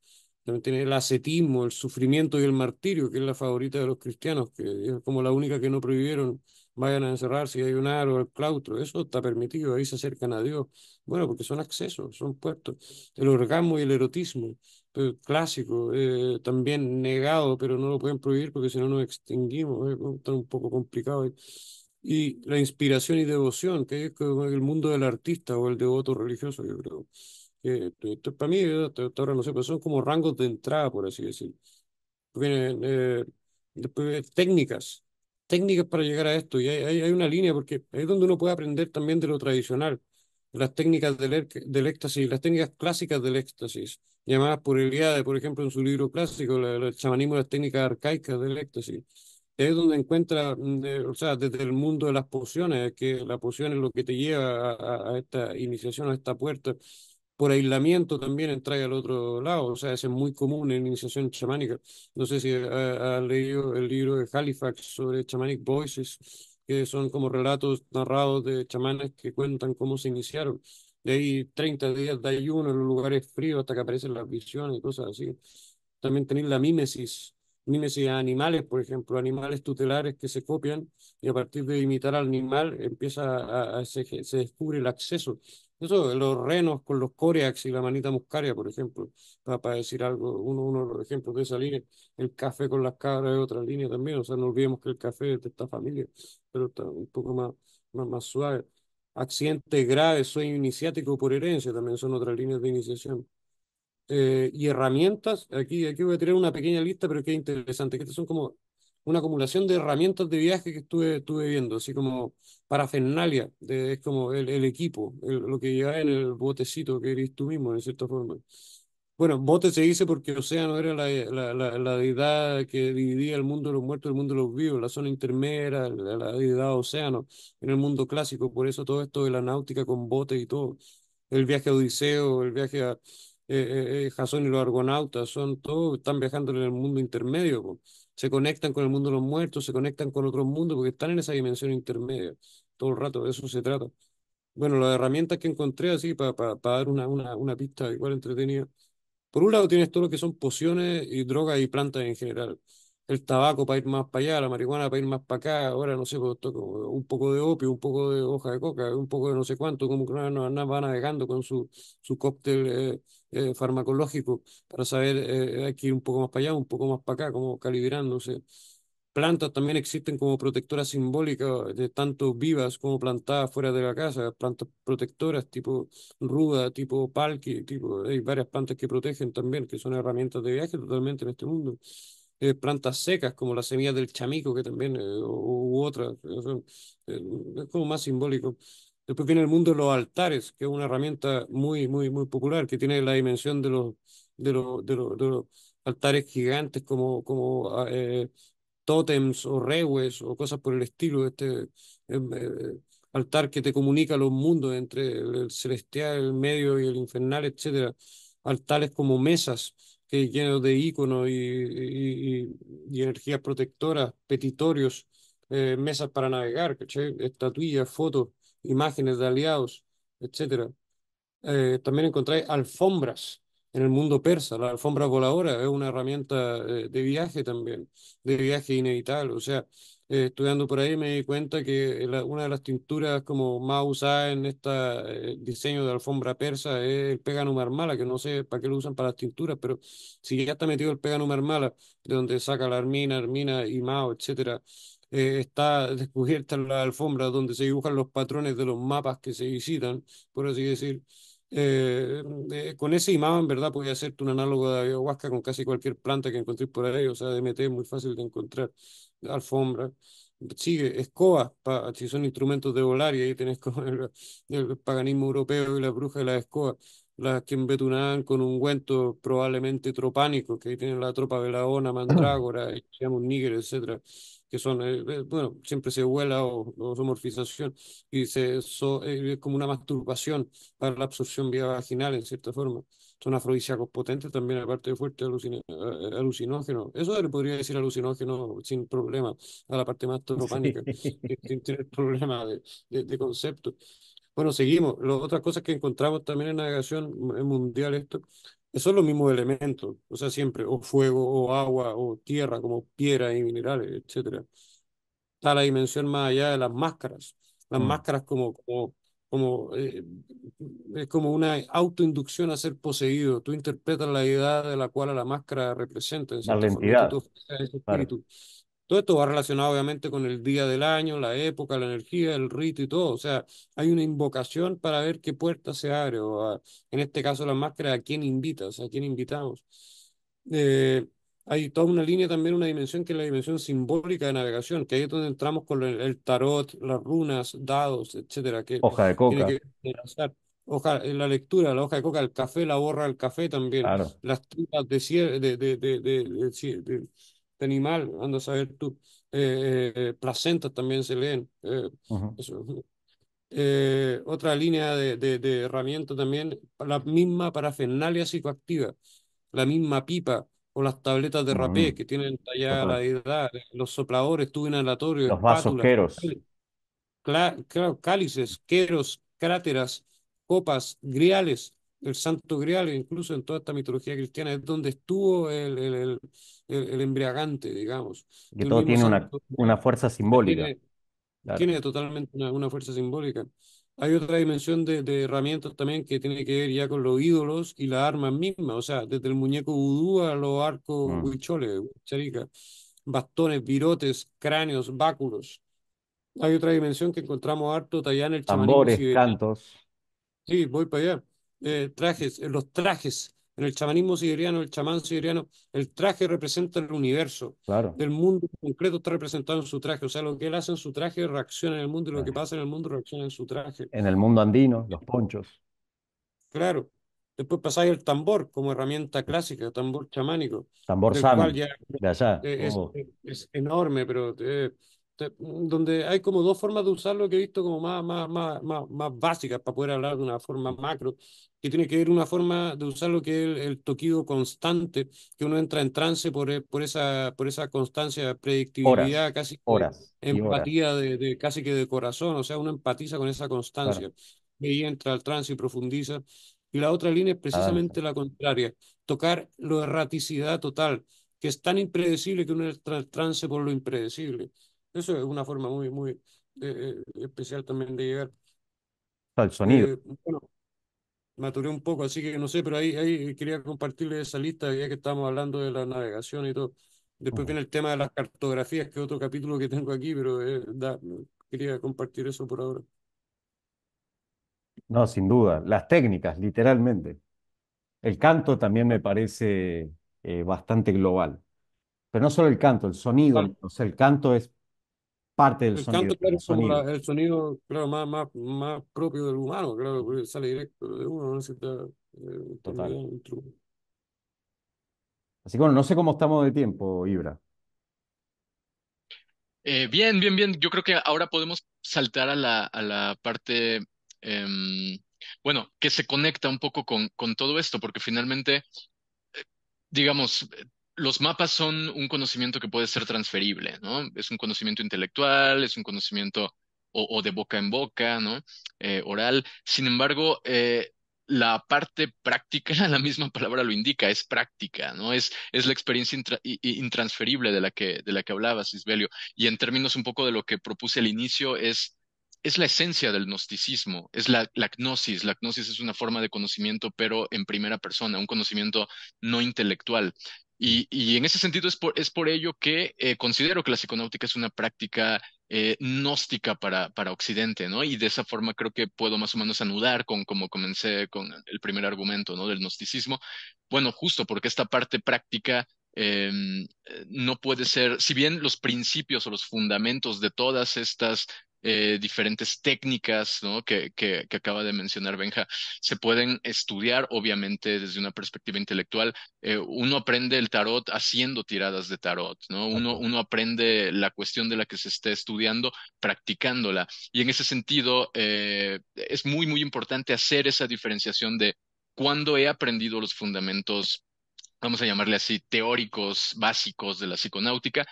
también tiene el ascetismo, el sufrimiento y el martirio, que es la favorita de los cristianos, que es como la única que no prohibieron, vayan a encerrarse y ayunar o al claustro. Eso está permitido, ahí se acercan a Dios. Bueno, porque son accesos, son puertos. El orgasmo y el erotismo, pues, clásico, eh, también negado, pero no lo pueden prohibir porque si no nos extinguimos. Eh, pues, está un poco complicado. Y la inspiración y devoción, que es como el mundo del artista o el devoto religioso, yo creo. Eh, para mí, no sé pero son como rangos de entrada, por así decir. Vienen, eh, técnicas, técnicas para llegar a esto. Y hay, hay, una línea, porque es donde uno puede aprender también de lo tradicional, las técnicas del, er, éxtasis, las técnicas clásicas del éxtasis, llamadas por Eliade, por ejemplo, en su libro clásico, el chamanismo, las técnicas arcaicas del éxtasis es donde encuentra, mm, o sea, desde el mundo de las pociones, que la poción es lo que te lleva a, esta iniciación, a esta puerta, por aislamiento también entra al otro lado. O sea, es muy común en iniciación chamánica. No sé si eh, ha, leído el libro de Halifax sobre Chamanic Voices, que son como relatos narrados de chamanes que cuentan cómo se iniciaron. De ahí 30 días de ayuno en los lugares fríos hasta que aparecen las visiones y cosas así. También tenéis la mímesis, mímesis a animales, por ejemplo, animales tutelares que se copian y a partir de imitar al animal empieza a, se descubre el acceso eso, los renos con los coreax y la manita muscaria, por ejemplo, para, para decir algo, uno, uno de los ejemplos de esa línea, el café con las cabras es otra línea también, o sea, no olvidemos que el café es de esta familia, pero está un poco más, más, suave. Accidentes graves, sueño iniciático por herencia, también son otras líneas de iniciación. Eh, y herramientas, aquí, aquí voy a tirar una pequeña lista, pero que interesante, que estas son como una acumulación de herramientas de viaje que estuve, estuve viendo, así como parafernalia, de, es como el, el equipo, lo que lleva en el botecito que eres tú mismo, en cierta forma. Bueno, bote se dice porque Océano era la, la, la, deidad que dividía el mundo de los muertos y el mundo de los vivos, la zona intermedia la, deidad Océano en el mundo clásico, por eso todo esto de la náutica con bote y todo, el viaje a Odiseo, el viaje a eh, eh, eh y los argonautas, son todos, están viajando en el mundo intermedio se conectan con el mundo de los muertos, se conectan con otros mundos, porque están en esa dimensión intermedia. Todo el rato de eso se trata. Bueno, las herramientas que encontré así para, para, dar una, una, una pista igual entretenida. Por un lado tienes todo lo que son pociones y drogas y plantas en general. El tabaco para ir más para allá, la marihuana para ir más para acá, ahora no sé, pues, un poco de opio, un poco de hoja de coca, un poco de no sé cuánto, como que van navegando con su, su cóctel eh, eh, farmacológico para saber, eh, hay que ir un poco más para allá, un poco más para acá, como calibrándose. Plantas también existen como protectoras simbólicas, de tanto vivas como plantadas fuera de la casa, plantas protectoras tipo ruda, tipo palqui, tipo, hay varias plantas que protegen también, que son herramientas de viaje totalmente en este mundo. Eh, plantas secas como la semilla del chamico, que también, u, otras, como más simbólico. Después viene el mundo de los altares, que es una herramienta muy, muy, muy popular, que tiene la dimensión de los, de los, de los, altares gigantes como, como ah, eh, tótems o rehues o cosas por el estilo. Este em, eh, altar que te comunica los mundos entre el celestial, el medio y el infernal, etc. Altares como mesas que llenos de iconos y, y, energías protectoras, petitorios, eh, mesas para navegar, estatuillas, fotos imágenes de aliados, etcétera, eh, también encontráis alfombras en el mundo persa. La alfombra voladora es una herramienta eh, de viaje también, de viaje inevitable. O sea, eh, estudiando por ahí me di cuenta que una de las tinturas como más usadas en este diseño de alfombra persa es el pegano marmala, que no sé para qué lo usan para las tinturas, pero si ya está metido el pegano marmala, de donde saca la armina, armina y mao, etcétera, eh, está descubierta en la alfombra donde se dibujan los patrones de los mapas que se visitan, por así decir. Eh, eh, con ese imán, en verdad, podría hacerte un análogo de ayahuasca con casi cualquier planta que encontré por ahí, o sea, DMT es muy fácil de encontrar, alfombra. Sigue, escobas, si son instrumentos de volar, y ahí tenés [laughs] como el, paganismo europeo y la bruja de las escobas, las que embetunaban con ungüentos probablemente tropánico, que ahí tienen la tropa de ah. mandrágora, y mandrágora digamos níger, etcétera que son, eh, eh, bueno, siempre se vuela o, o y se, eh, es como una masturbación para la absorción vía vaginal, en cierta forma. Son afrodisíacos potentes también, aparte de fuertes alucin alucinógenos. Eso le podría decir alucinógeno sin problema a la parte más sin tener problema de, de, concepto. Bueno, seguimos. Las otras cosas que encontramos también en navegación mundial, esto, son los mismos elementos, o sea, siempre, o fuego, o agua, o tierra, como piedra y minerales, etc. Está la dimensión más allá de las máscaras. Las mm. máscaras como, como, como eh, es como una autoinducción a ser poseído. Tú interpretas la idea de la cual la máscara representa. En la lentidad. Todo esto va relacionado obviamente con el día del año, la época, la energía, el rito y todo. O sea, hay una invocación para ver qué puerta se abre, o ah, en este caso la máscara, a quién invita, o sea, a quién invitamos. Eh, hay toda una línea también, una dimensión que es la dimensión simbólica de navegación, que ahí es donde entramos con el, tarot, las runas, dados, etcétera. Que hoja de coca. Eh, la lectura, la hoja de coca, el café, la borra del café también. Las tiras de, de, de, de este animal, anda a saber tú, eh, eh, placentas también se leen. Eh, otra línea de, de, herramientas también, la misma parafernalia psicoactiva, la misma pipa o las tabletas de rapé mm. que tienen tallada la edad, los sopladores, tubo inhalatorio, los vasos queros, cálices, queros, cráteras, copas, griales, el santo grial, incluso en toda esta mitología cristiana, es donde estuvo el, el, el, embriagante, digamos. Que todo tiene una, una, fuerza simbólica. Tiene, totalmente una, fuerza simbólica. Hay otra dimensión de, de, herramientas también que tiene que ver ya con los ídolos y las armas mismas, o sea, desde el muñeco vudú a los arcos mm. huicholes, bastones, virotes, cráneos, báculos. Hay otra dimensión que encontramos harto allá en el Tambores, cantos. Sí, voy para allá. Eh, trajes, eh, los trajes. En el chamanismo siberiano, el chamán siberiano, el traje representa el universo claro. el mundo concreto, está representado en su traje. O sea, lo que él hace en su traje reacciona en el mundo y lo que pasa en el mundo reacciona en su traje. En el mundo andino, los ponchos. Claro. Después pasáis el tambor como herramienta clásica, tambor chamánico. Tambor sami, de eh, Es, enorme, pero Mm, donde hay como dos formas de usarlo que he visto como más, más, más, más, más básicas para poder hablar de una forma macro, que tiene que ver una forma de usarlo que es el, toquido constante, que uno entra en trance por, eh, por, esa, por esa constancia, predictibilidad, casi horas, empatía De, de, casi que de corazón, o sea, uno empatiza con esa constancia. Y ahí entra al trance y profundiza. Y la otra línea es precisamente la contraria, tocar la erraticidad total, que es tan impredecible que uno entra al trance por lo impredecible. Eso es una forma muy, muy eh, eh, especial también de llegar. Al sonido. Eh, maturé un poco, así que no sé, pero ahí, ahí quería compartirle esa lista, ya que estamos hablando de la navegación y todo. Después viene el tema de las cartografías, que es otro capítulo que tengo aquí, pero quería compartir eso por ahora. No, sin duda, las técnicas, literalmente. El canto también me parece bastante global, pero no solo el canto, el sonido, o sea, el canto es parte del el sonido. el sonido, claro, más, propio del humano, claro, sale directo de uno, no necesita eh, Así que bueno, no sé cómo estamos de tiempo, Ibra. Eh, bien, bien, bien. Yo creo que ahora podemos saltar a la, a la parte, em, bueno, que se conecta un poco con, con todo esto, porque finalmente, eh, digamos, los mapas son un conocimiento que puede ser transferible, ¿no? Es un conocimiento intelectual, es un conocimiento o, de boca en boca, ¿no? Eh, oral. Sin embargo, eh, la parte práctica, [laughs] la misma palabra lo indica, es práctica, ¿no? Es, es la experiencia intransferible de la que, de la que hablabas, Isbelio. Y en términos un poco de lo que propuse al inicio, es, es la esencia del gnosticismo, es la, la gnosis. La gnosis es una forma de conocimiento, pero en primera persona, un conocimiento no intelectual. Y, en ese sentido es por, es por ello que eh, considero que la psiconáutica es una práctica eh, gnóstica para, para Occidente, ¿no? Y de esa forma creo que puedo más o menos anudar con como comencé con el primer argumento, ¿no? Del gnosticismo. Bueno, justo porque esta parte práctica em, eh, no puede ser, si bien los principios o los fundamentos de todas estas eh, diferentes técnicas ¿no? que, que, que, acaba de mencionar Benja. Se pueden estudiar, obviamente, desde una perspectiva intelectual. Eh, uno aprende el tarot haciendo tiradas de tarot, ¿no? Uno, uno aprende la cuestión de la que se está estudiando practicándola. Y en ese sentido, eh, es muy, muy importante hacer esa diferenciación de cuándo he aprendido los fundamentos vamos a llamarle así, teóricos básicos de la psiconáutica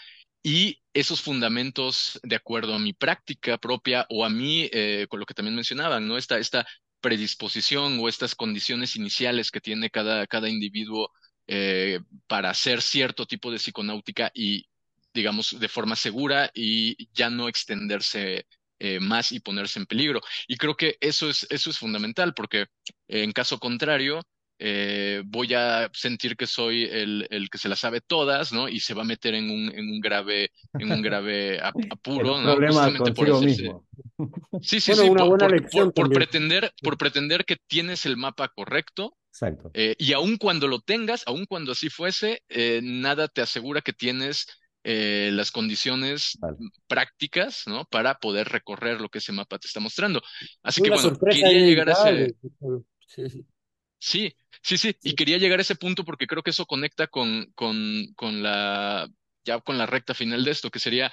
y esos fundamentos de acuerdo a mi práctica propia o a mí, eh, con lo que también mencionaban, ¿no? Esta, esta predisposición o estas condiciones iniciales que tiene cada, cada individuo eh, para hacer cierto tipo de psiconáutica y, digamos, de forma segura y ya no extenderse eh, más y ponerse en peligro. Y creo que eso es, eso es fundamental, porque en caso contrario, eh, voy a sentir que soy el, el, que se las sabe todas, ¿no? Y se va a meter en un, en un grave, en un grave [laughs] apuro, ¿no? Problema por mismo. [laughs] Sí, sí, bueno, una por, buena por, pretender, por pretender que tienes el mapa correcto. Exacto. Eh, y aun cuando lo tengas, aun cuando así fuese, eh, nada te asegura que tienes las condiciones prácticas, ¿no? Para poder recorrer lo que ese mapa te está mostrando. Así que bueno, quería llegar a ese. Pues, Sí, sí, sí, y quería llegar a ese punto porque creo que eso conecta con, con, con la, con la recta final de esto, que sería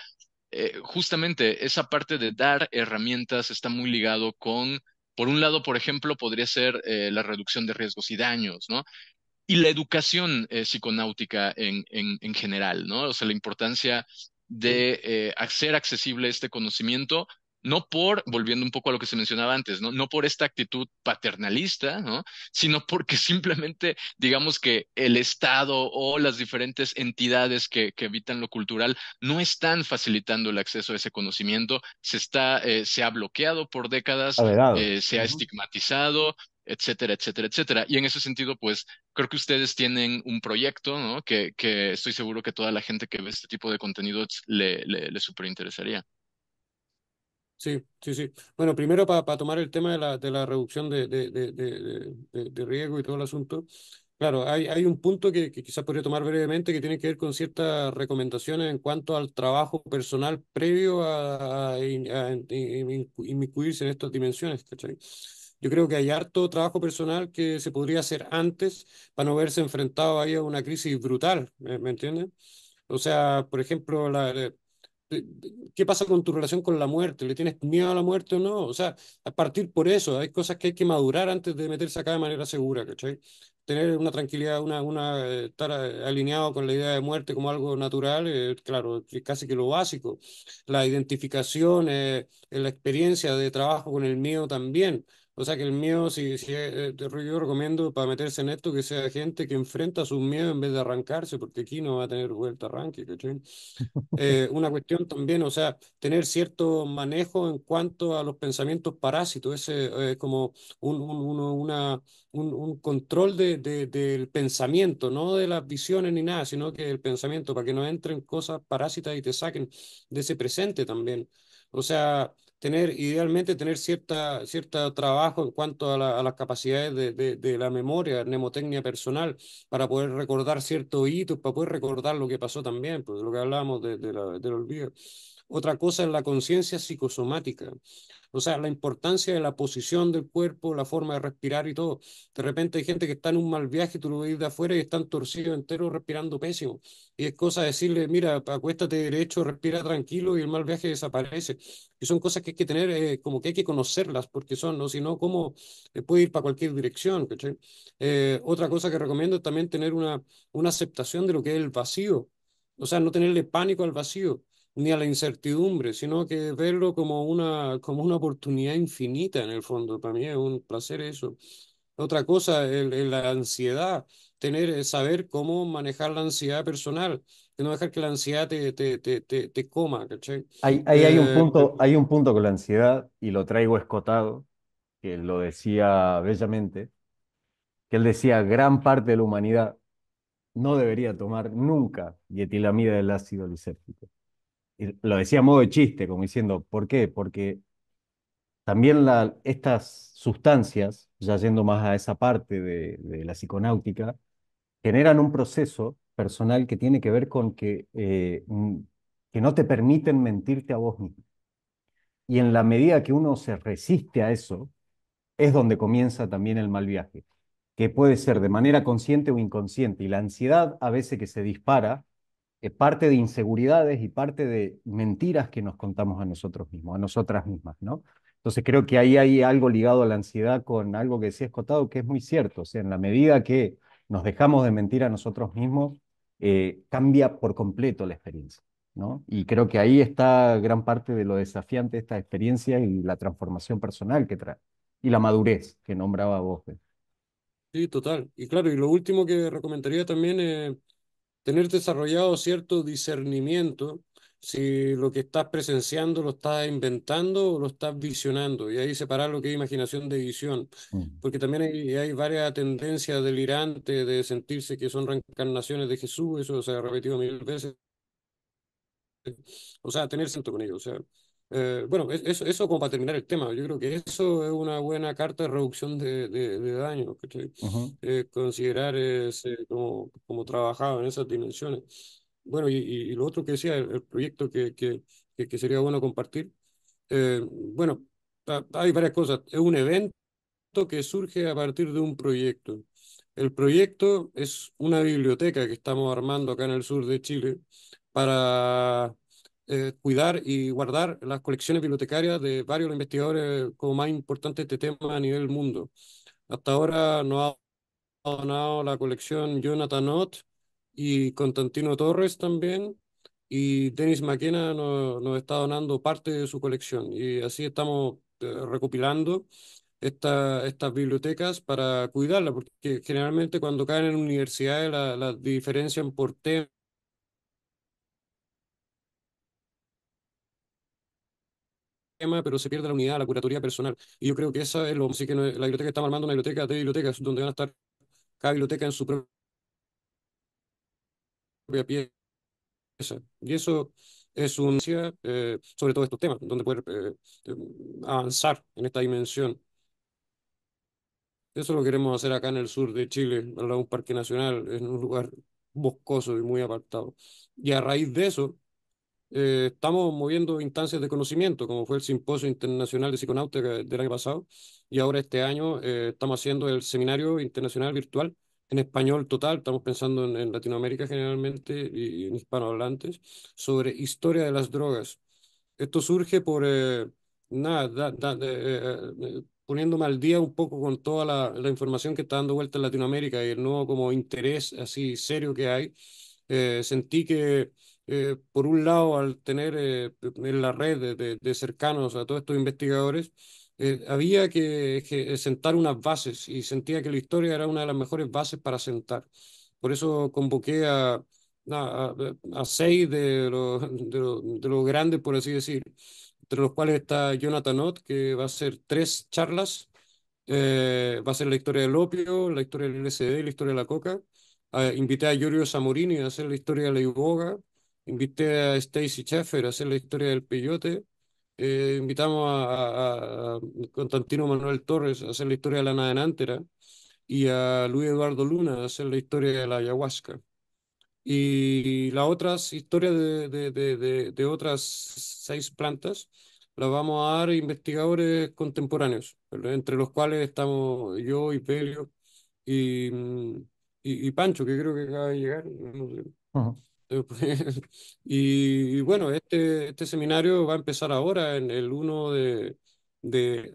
eh, justamente esa parte de dar herramientas está muy ligado con, por un lado, por ejemplo, podría ser eh, la reducción de riesgos y daños, ¿no? Y la educación eh, psiconáutica en, en, en general, ¿no? O sea, la importancia de hacer accesible este conocimiento no por, volviendo un poco a lo que se mencionaba antes, no, por esta actitud paternalista, sino porque simplemente, digamos que el Estado o las diferentes entidades que, que evitan lo cultural no están facilitando el acceso a ese conocimiento, se, está, eh, se ha bloqueado por décadas, eh, se ha estigmatizado, etcétera, etcétera, etcétera. Y en ese sentido, pues creo que ustedes tienen un proyecto, Que, estoy seguro que toda la gente que ve este tipo de contenido le, le superinteresaría. Sí, sí, sí. Bueno, primero para tomar el tema de la, de la reducción de, de, de, riesgo y todo el asunto. Claro, hay, hay un punto que, que, quizás podría tomar brevemente que tiene que ver con ciertas recomendaciones en cuanto al trabajo personal previo a, a, inmiscuirse en estas dimensiones, ¿cachai? Yo creo que hay harto trabajo personal que se podría hacer antes para no verse enfrentado ahí a una crisis brutal, ¿me, me O sea, por ejemplo, la, eh, ¿Qué pasa con tu relación con la muerte? ¿Le tienes miedo a la muerte o no? O sea, a partir por eso, hay cosas que hay que madurar antes de meterse acá de manera segura, ¿cachai? Tener una tranquilidad, una, una, eh, estar eh, alineado con la idea de muerte como algo natural, claro claro, casi que lo básico. La identificación, eh, la experiencia de trabajo con el miedo también. O sea que el miedo, si, si eh, eh, yo recomiendo para meterse en esto que sea gente que enfrenta sus miedos en vez de arrancarse, porque aquí no va a tener vuelta arranque. Eh, [laughs] una cuestión también, o sea, tener cierto manejo en cuanto a los pensamientos parásitos, ese como un, un, uno, una, un, un, control de, de, del pensamiento, no de las visiones ni nada, sino que el pensamiento, para que no entren cosas parásitas y te saquen de ese presente también. O sea, tener, idealmente tener cierta, cierto trabajo en cuanto a, la, las capacidades de, la memoria, mnemotecnia personal, para poder recordar ciertos hitos, para poder recordar lo que pasó también, pues, lo que hablamos de, del olvido. Otra cosa es la conciencia psicosomática. O sea, la importancia de la posición del cuerpo, la forma de respirar y todo. De repente hay gente que está en un mal viaje, tú lo ves de afuera y están torcidos entero, respirando pésimo. Y es cosa decirle, mira, acuéstate derecho, respira tranquilo y el mal viaje desaparece. Y son cosas que hay que tener, eh, como que hay que conocerlas, porque son, ¿no? Si no, ¿cómo eh, puede ir para cualquier dirección? Eh, otra cosa que recomiendo es también tener una, una aceptación de lo que es el vacío. O sea, no tenerle pánico al vacío ni a la incertidumbre, sino que verlo como una, como una oportunidad infinita en el fondo. Para mí es un placer eso. Otra cosa, es la ansiedad, tener, eh, saber cómo manejar la ansiedad personal, no dejar que la ansiedad te, te, coma, hay, un eh, punto, eh, hay un punto con la ansiedad, y lo traigo escotado, que lo decía bellamente, que él decía, gran parte de la humanidad no debería tomar nunca dietilamida del ácido lisérgico lo decía a modo de chiste, como diciendo, ¿por qué? Porque también estas sustancias, ya yendo más a esa parte de, la psiconáutica, generan un proceso personal que tiene que ver con que, eh, que no te permiten mentirte a vos mismo. Y en la medida que uno se resiste a eso, es donde comienza también el mal viaje, que puede ser de manera consciente o inconsciente. Y la ansiedad a veces que se dispara eh, parte de inseguridades y parte de mentiras que nos contamos a nosotros mismos, a nosotras mismas, ¿no? Entonces creo que ahí hay algo ligado a la ansiedad con algo que decía Escotado, que es muy cierto. O sea, en la medida que nos dejamos de mentir a nosotros mismos, eh, cambia por completo la experiencia. ¿no? Y creo que ahí está gran parte de lo desafiante de esta experiencia y la transformación personal que trae. Y la madurez que nombraba vos. Sí, total. Y claro, y lo último que recomendaría también es eh, tener desarrollado cierto discernimiento si lo que estás presenciando lo estás inventando o lo estás visionando, y ahí separar lo que es imaginación de visión, mm. porque también hay, varias tendencias delirantes de sentirse que son reencarnaciones de Jesús, eso se ha repetido mil veces, o sea, tener santo con ellos, o sea, eh, bueno, eso, eso como para terminar el tema, yo creo que eso es una buena carta de reducción de, de, daño, eh, considerar ese, como, como trabajado en esas dimensiones. Bueno, y, lo otro que decía, el, proyecto que, que, que, sería bueno compartir, eh, bueno, hay varias cosas. Es un evento que surge a partir de un proyecto. El proyecto es una biblioteca que estamos armando acá en el sur de Chile para eh, cuidar y guardar las colecciones bibliotecarias de varios investigadores como más importantes de este tema a nivel mundo. Hasta ahora nos ha donado la colección Jonathan Ott y Constantino Torres también, y Denis McKenna nos, nos, está donando parte de su colección. Y así estamos eh, recopilando estas bibliotecas para cuidarlas, porque generalmente cuando caen en universidades las la diferencian por temas tema, pero se pierde la unidad, la curatoría personal. Y yo creo que esa es lo sí que la biblioteca estamos armando una biblioteca de bibliotecas donde van a estar cada biblioteca en su propia pieza. Y eso es un eh, sobre todo estos temas, donde poder eh, em, avanzar en esta dimensión. Eso lo queremos hacer acá en el sur de Chile, al de un parque nacional, en un lugar boscoso y muy apartado. Y a raíz de eso, eh, estamos moviendo instancias de conocimiento, como fue el Simposio Internacional de Psiconáutica del año pasado, y ahora este año eh, estamos haciendo el Seminario Internacional Virtual en español total, estamos pensando en, Latinoamérica generalmente y, en hispanohablantes, sobre historia de las drogas. Esto surge por, eh, nada, poniéndome al día un poco con toda la, la, información que está dando vuelta en Latinoamérica y el nuevo como interés así serio que hay, sentí que eh, por un lado, al tener eh, en la red de, cercanos a todos estos investigadores, eh, había que, sentar unas bases y sentía que la historia era una de las mejores bases para sentar. Por eso convoqué a, a, seis de los, de, los grandes, por así decir, entre los cuales está Jonathan Ott, que va a hacer tres charlas. va a ser la historia del opio, la historia del LSD la historia de la coca. Ah, invité a Giorgio Zamorini a hacer la historia de la iboga invité a Stacy Schaffer a hacer la historia del peyote. Eh, invitamos a, a, Constantino Manuel Torres a hacer la historia de la nadenántera y a Luis Eduardo Luna a hacer la historia de la ayahuasca. Y las otras historias de, de, de, de otras seis plantas las vamos a dar investigadores contemporáneos, entre los cuales estamos yo y Pelio mm, y, y, Pancho, que creo que acaba de llegar. No eh, pues, [laughs] y, bueno, este, este seminario va a empezar ahora, en el 1 de, de,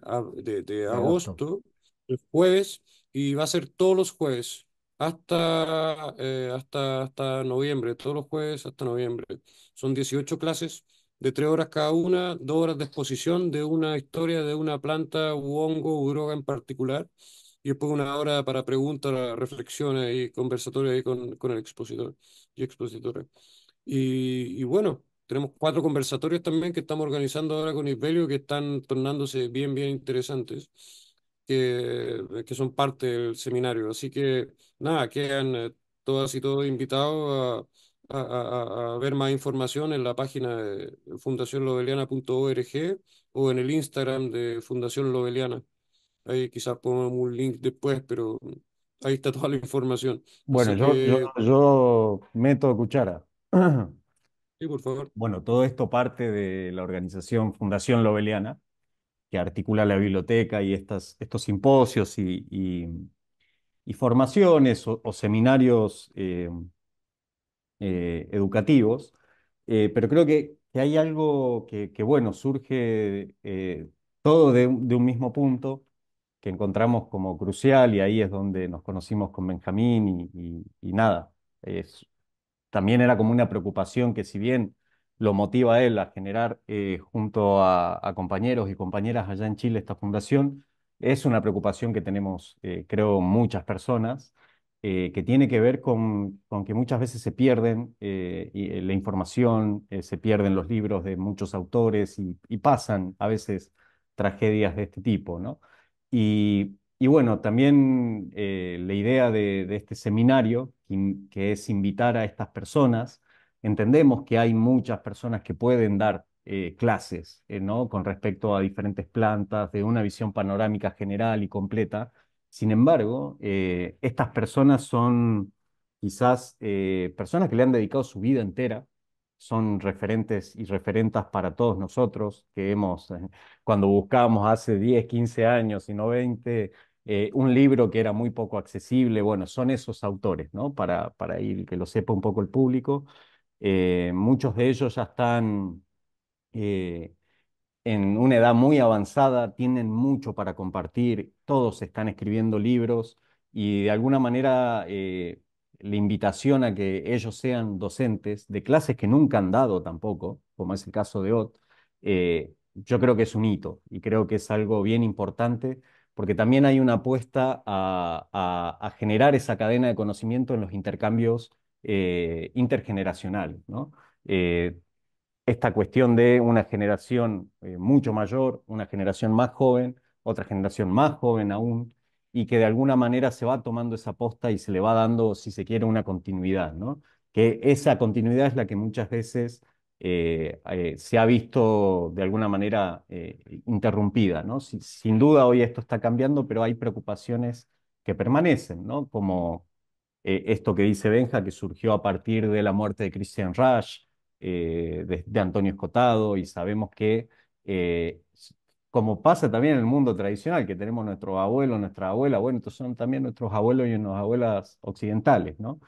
de, agosto, el jueves, y va a ser todos los jueves, hasta, eh, hasta, hasta noviembre, todos los jueves hasta noviembre. Son 18 clases de 3 horas cada una, 2 horas de exposición de una historia de una planta u hongo u droga en particular y después una hora para preguntas, reflexiones y conversatorios con, el expositor y expositora. Y, bueno, tenemos cuatro conversatorios también que estamos organizando ahora con Isbelio que están tornándose bien, bien interesantes, que, que son parte del seminario. Así que nada, quedan eh, todas y todos invitados a, a, a ver más información en la página de fundacionloveliana.org o en el Instagram de Fundación Ahí quizás pongamos un link después, pero ahí está toda la información. Bueno, yo, meto cuchara. [clears throat] Sí, por favor. Bueno, todo esto parte de la organización Fundación Lobeliana, que articula la biblioteca y estas, estos simposios y, formaciones o, seminarios em, eh, educativos. Eh, pero creo que, hay algo que, bueno, surge eh, todo de un mismo punto que encontramos como crucial y ahí es donde nos conocimos con Benjamín y, nada, también era como una preocupación que si bien lo motiva él a generar eh, junto a, compañeros y compañeras allá en Chile esta fundación, es una preocupación que tenemos, eh, creo, muchas personas, eh, que tiene que ver con, que muchas veces se pierden la información, se pierden los libros de muchos autores y, y pasan a veces tragedias de este tipo, ¿no? Y, bueno, también eh, la idea de, este seminario, que, es invitar a estas personas, entendemos que hay muchas personas que pueden dar eh, clases eh, ¿no? con respecto a diferentes plantas, de una visión panorámica general y completa. Sin embargo, estas personas son quizás personas que le han dedicado su vida entera son referentes y referentas para todos nosotros, que hemos, eh, cuando buscábamos hace 10, 15 años y no 20, eh, un libro que era muy poco accesible, bueno, son esos autores, ¿no? Para, para ir, que lo sepa un poco el público. Eh, muchos de ellos ya están en una edad muy avanzada, tienen mucho para compartir, todos están escribiendo libros y de alguna manera la invitación a que ellos sean docentes de clases que nunca han dado tampoco, como es el caso de OT, eh, yo creo que es un hito y creo que es algo bien importante porque también hay una apuesta a, generar esa cadena de conocimiento en los intercambios eh, intergeneracionales. Eh, esta cuestión de una generación mucho mayor, una generación más joven, otra generación más joven aún, y que de alguna manera se va tomando esa posta y se le va dando, si se quiere, una continuidad, ¿no? Que esa continuidad es la que muchas veces eh, eh, se ha visto de alguna manera eh, interrumpida, ¿no? sin duda hoy esto está cambiando, pero hay preocupaciones que permanecen, ¿no? Como esto que dice Benja, que surgió a partir de la muerte de Christian Rush, de, Antonio Escotado, y sabemos que como pasa también en el mundo tradicional, que tenemos nuestros abuelos, nuestra abuela, bueno, entonces son también nuestros abuelos y nuestras abuelas occidentales, ¿no?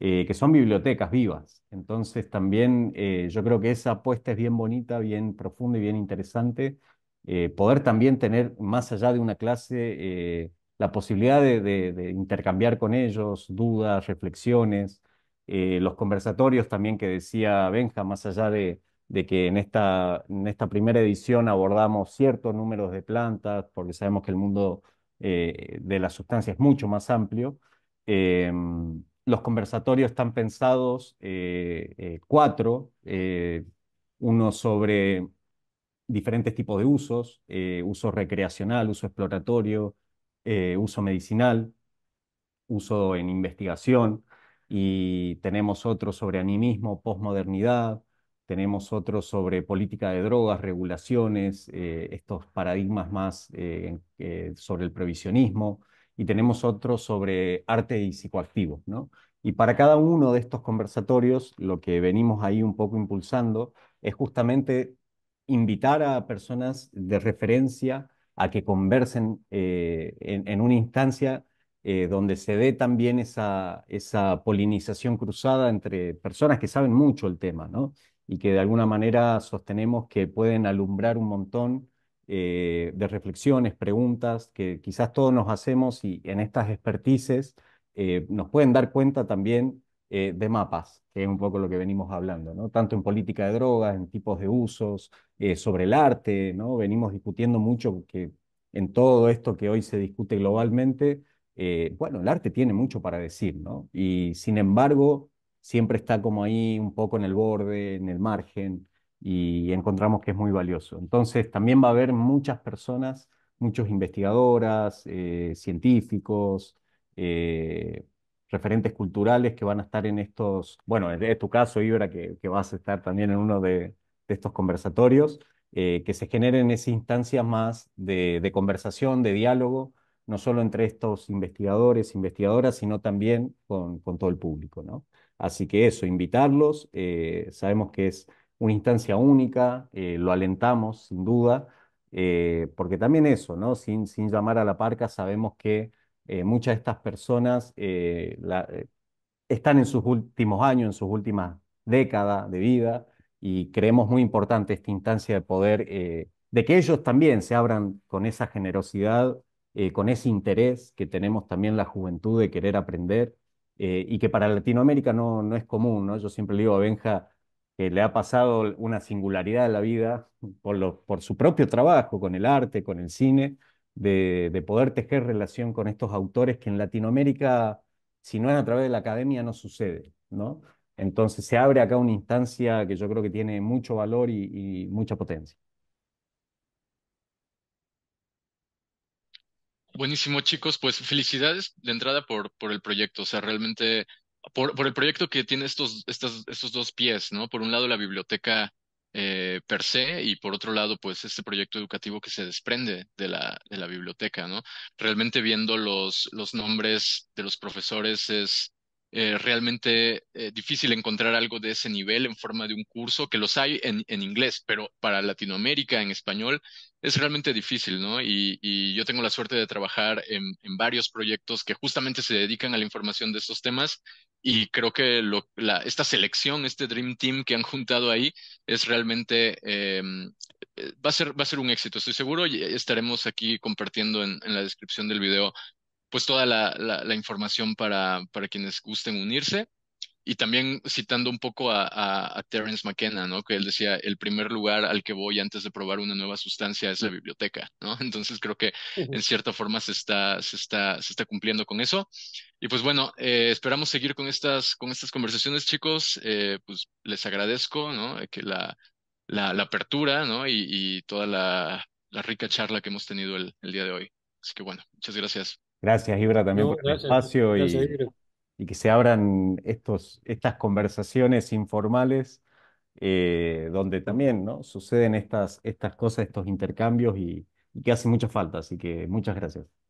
Eh, que son bibliotecas vivas. Entonces también eh, yo creo que esa apuesta es bien bonita, bien profunda y bien interesante. Eh, poder también tener, más allá de una clase, la posibilidad de, de, intercambiar con ellos dudas, reflexiones, los conversatorios también que decía Benja, más allá de, de que en esta, primera edición abordamos ciertos números de plantas, porque sabemos que el mundo eh, de las sustancias es mucho más amplio. Eh, los conversatorios están pensados eh, cuatro, uno sobre diferentes tipos de usos, uso recreacional, uso exploratorio, uso medicinal, uso en investigación, y tenemos otro sobre animismo, posmodernidad, tenemos otros sobre política de drogas, regulaciones, eh, estos paradigmas más eh, eh, sobre el previsionismo y tenemos otros sobre arte y psicoactivos. ¿no? Y para cada uno de estos conversatorios, lo que venimos ahí un poco impulsando es justamente invitar a personas de referencia a que conversen en, una instancia donde se dé también esa, esa polinización cruzada entre personas que saben mucho el tema, ¿no? y que de alguna manera sostenemos que pueden alumbrar un montón eh, de reflexiones, preguntas que quizás todos nos hacemos y en estas expertices eh, nos pueden dar cuenta también eh, de mapas, que es un poco lo que venimos hablando, ¿no? tanto en política de drogas, en tipos de usos, sobre el arte, ¿no? venimos discutiendo mucho que en todo esto que hoy se discute globalmente, bueno, el arte tiene mucho para decir, ¿no? y sin embargo siempre está como ahí un poco en el borde, en el margen, y encontramos que es muy valioso. Entonces, también va a haber muchas personas, muchos investigadoras, eh, científicos, eh, referentes culturales que van a estar en estos, bueno, es tu caso, Ibra, que, que, vas a estar también en uno de, estos conversatorios, eh, que se generen esas instancias más de, conversación, de diálogo, no solo entre estos investigadores, investigadoras, sino también con, con todo el público, ¿no? Así que eso, invitarlos, eh, sabemos que es una instancia única, eh, lo alentamos sin duda, eh, porque también eso, ¿no? Sin, llamar a la parca, sabemos que muchas de estas personas están en sus últimos años, en sus últimas décadas de vida, y creemos muy importante esta instancia de poder, de que ellos también se abran con esa generosidad, con ese interés que tenemos también la juventud de querer aprender eh, y que para Latinoamérica no, no es común, ¿no? Yo siempre le digo a Benja que le ha pasado una singularidad de la vida por, por su propio trabajo, con el arte, con el cine, de, poder tejer relación con estos autores que en Latinoamérica, si no es a través de la academia, no sucede, ¿no? Entonces se abre acá una instancia que yo creo que tiene mucho valor y mucha potencia. Buenísimo, chicos. Pues felicidades de entrada por, por el proyecto. O sea, realmente por, por el proyecto que tiene estos, estas, estos dos pies, ¿no? Por un lado, la biblioteca eh, per se y por otro lado, pues este proyecto educativo que se desprende de la, de la biblioteca, ¿no? Realmente viendo los, los nombres de los profesores es eh, realmente eh, difícil encontrar algo de ese nivel en forma de un curso, que los hay en, en inglés, pero para Latinoamérica en español es realmente difícil, ¿no? Y, y yo tengo la suerte de trabajar en, en, varios proyectos que justamente se dedican a la información de estos temas y creo que lo, la, esta selección, este Dream Team que han juntado ahí es realmente, eh, va, a ser, va a ser un éxito, estoy seguro, y estaremos aquí compartiendo en, en la descripción del video pues toda la, la, información para, para quienes gusten unirse. Y también citando un poco a, a, Terence McKenna, ¿no? Que él decía, el primer lugar al que voy antes de probar una nueva sustancia es la mm. biblioteca, ¿no? [laughs] Entonces creo que en cierta forma se está, se está, se está cumpliendo con eso. Y pues bueno, eh, esperamos seguir con estas, con estas conversaciones, chicos. Eh, pues les agradezco, ¿no? Eh, que la, la, la apertura, ¿no? Y, y toda la, la, rica charla que hemos tenido el, el día de hoy. Así que bueno, muchas gracias. Gracias, Ibra, también por el espacio y, que se abran estos, estas conversaciones informales eh, donde también ¿no? suceden estas, estas cosas, estos intercambios y, y que hacen mucha falta. Así que muchas gracias.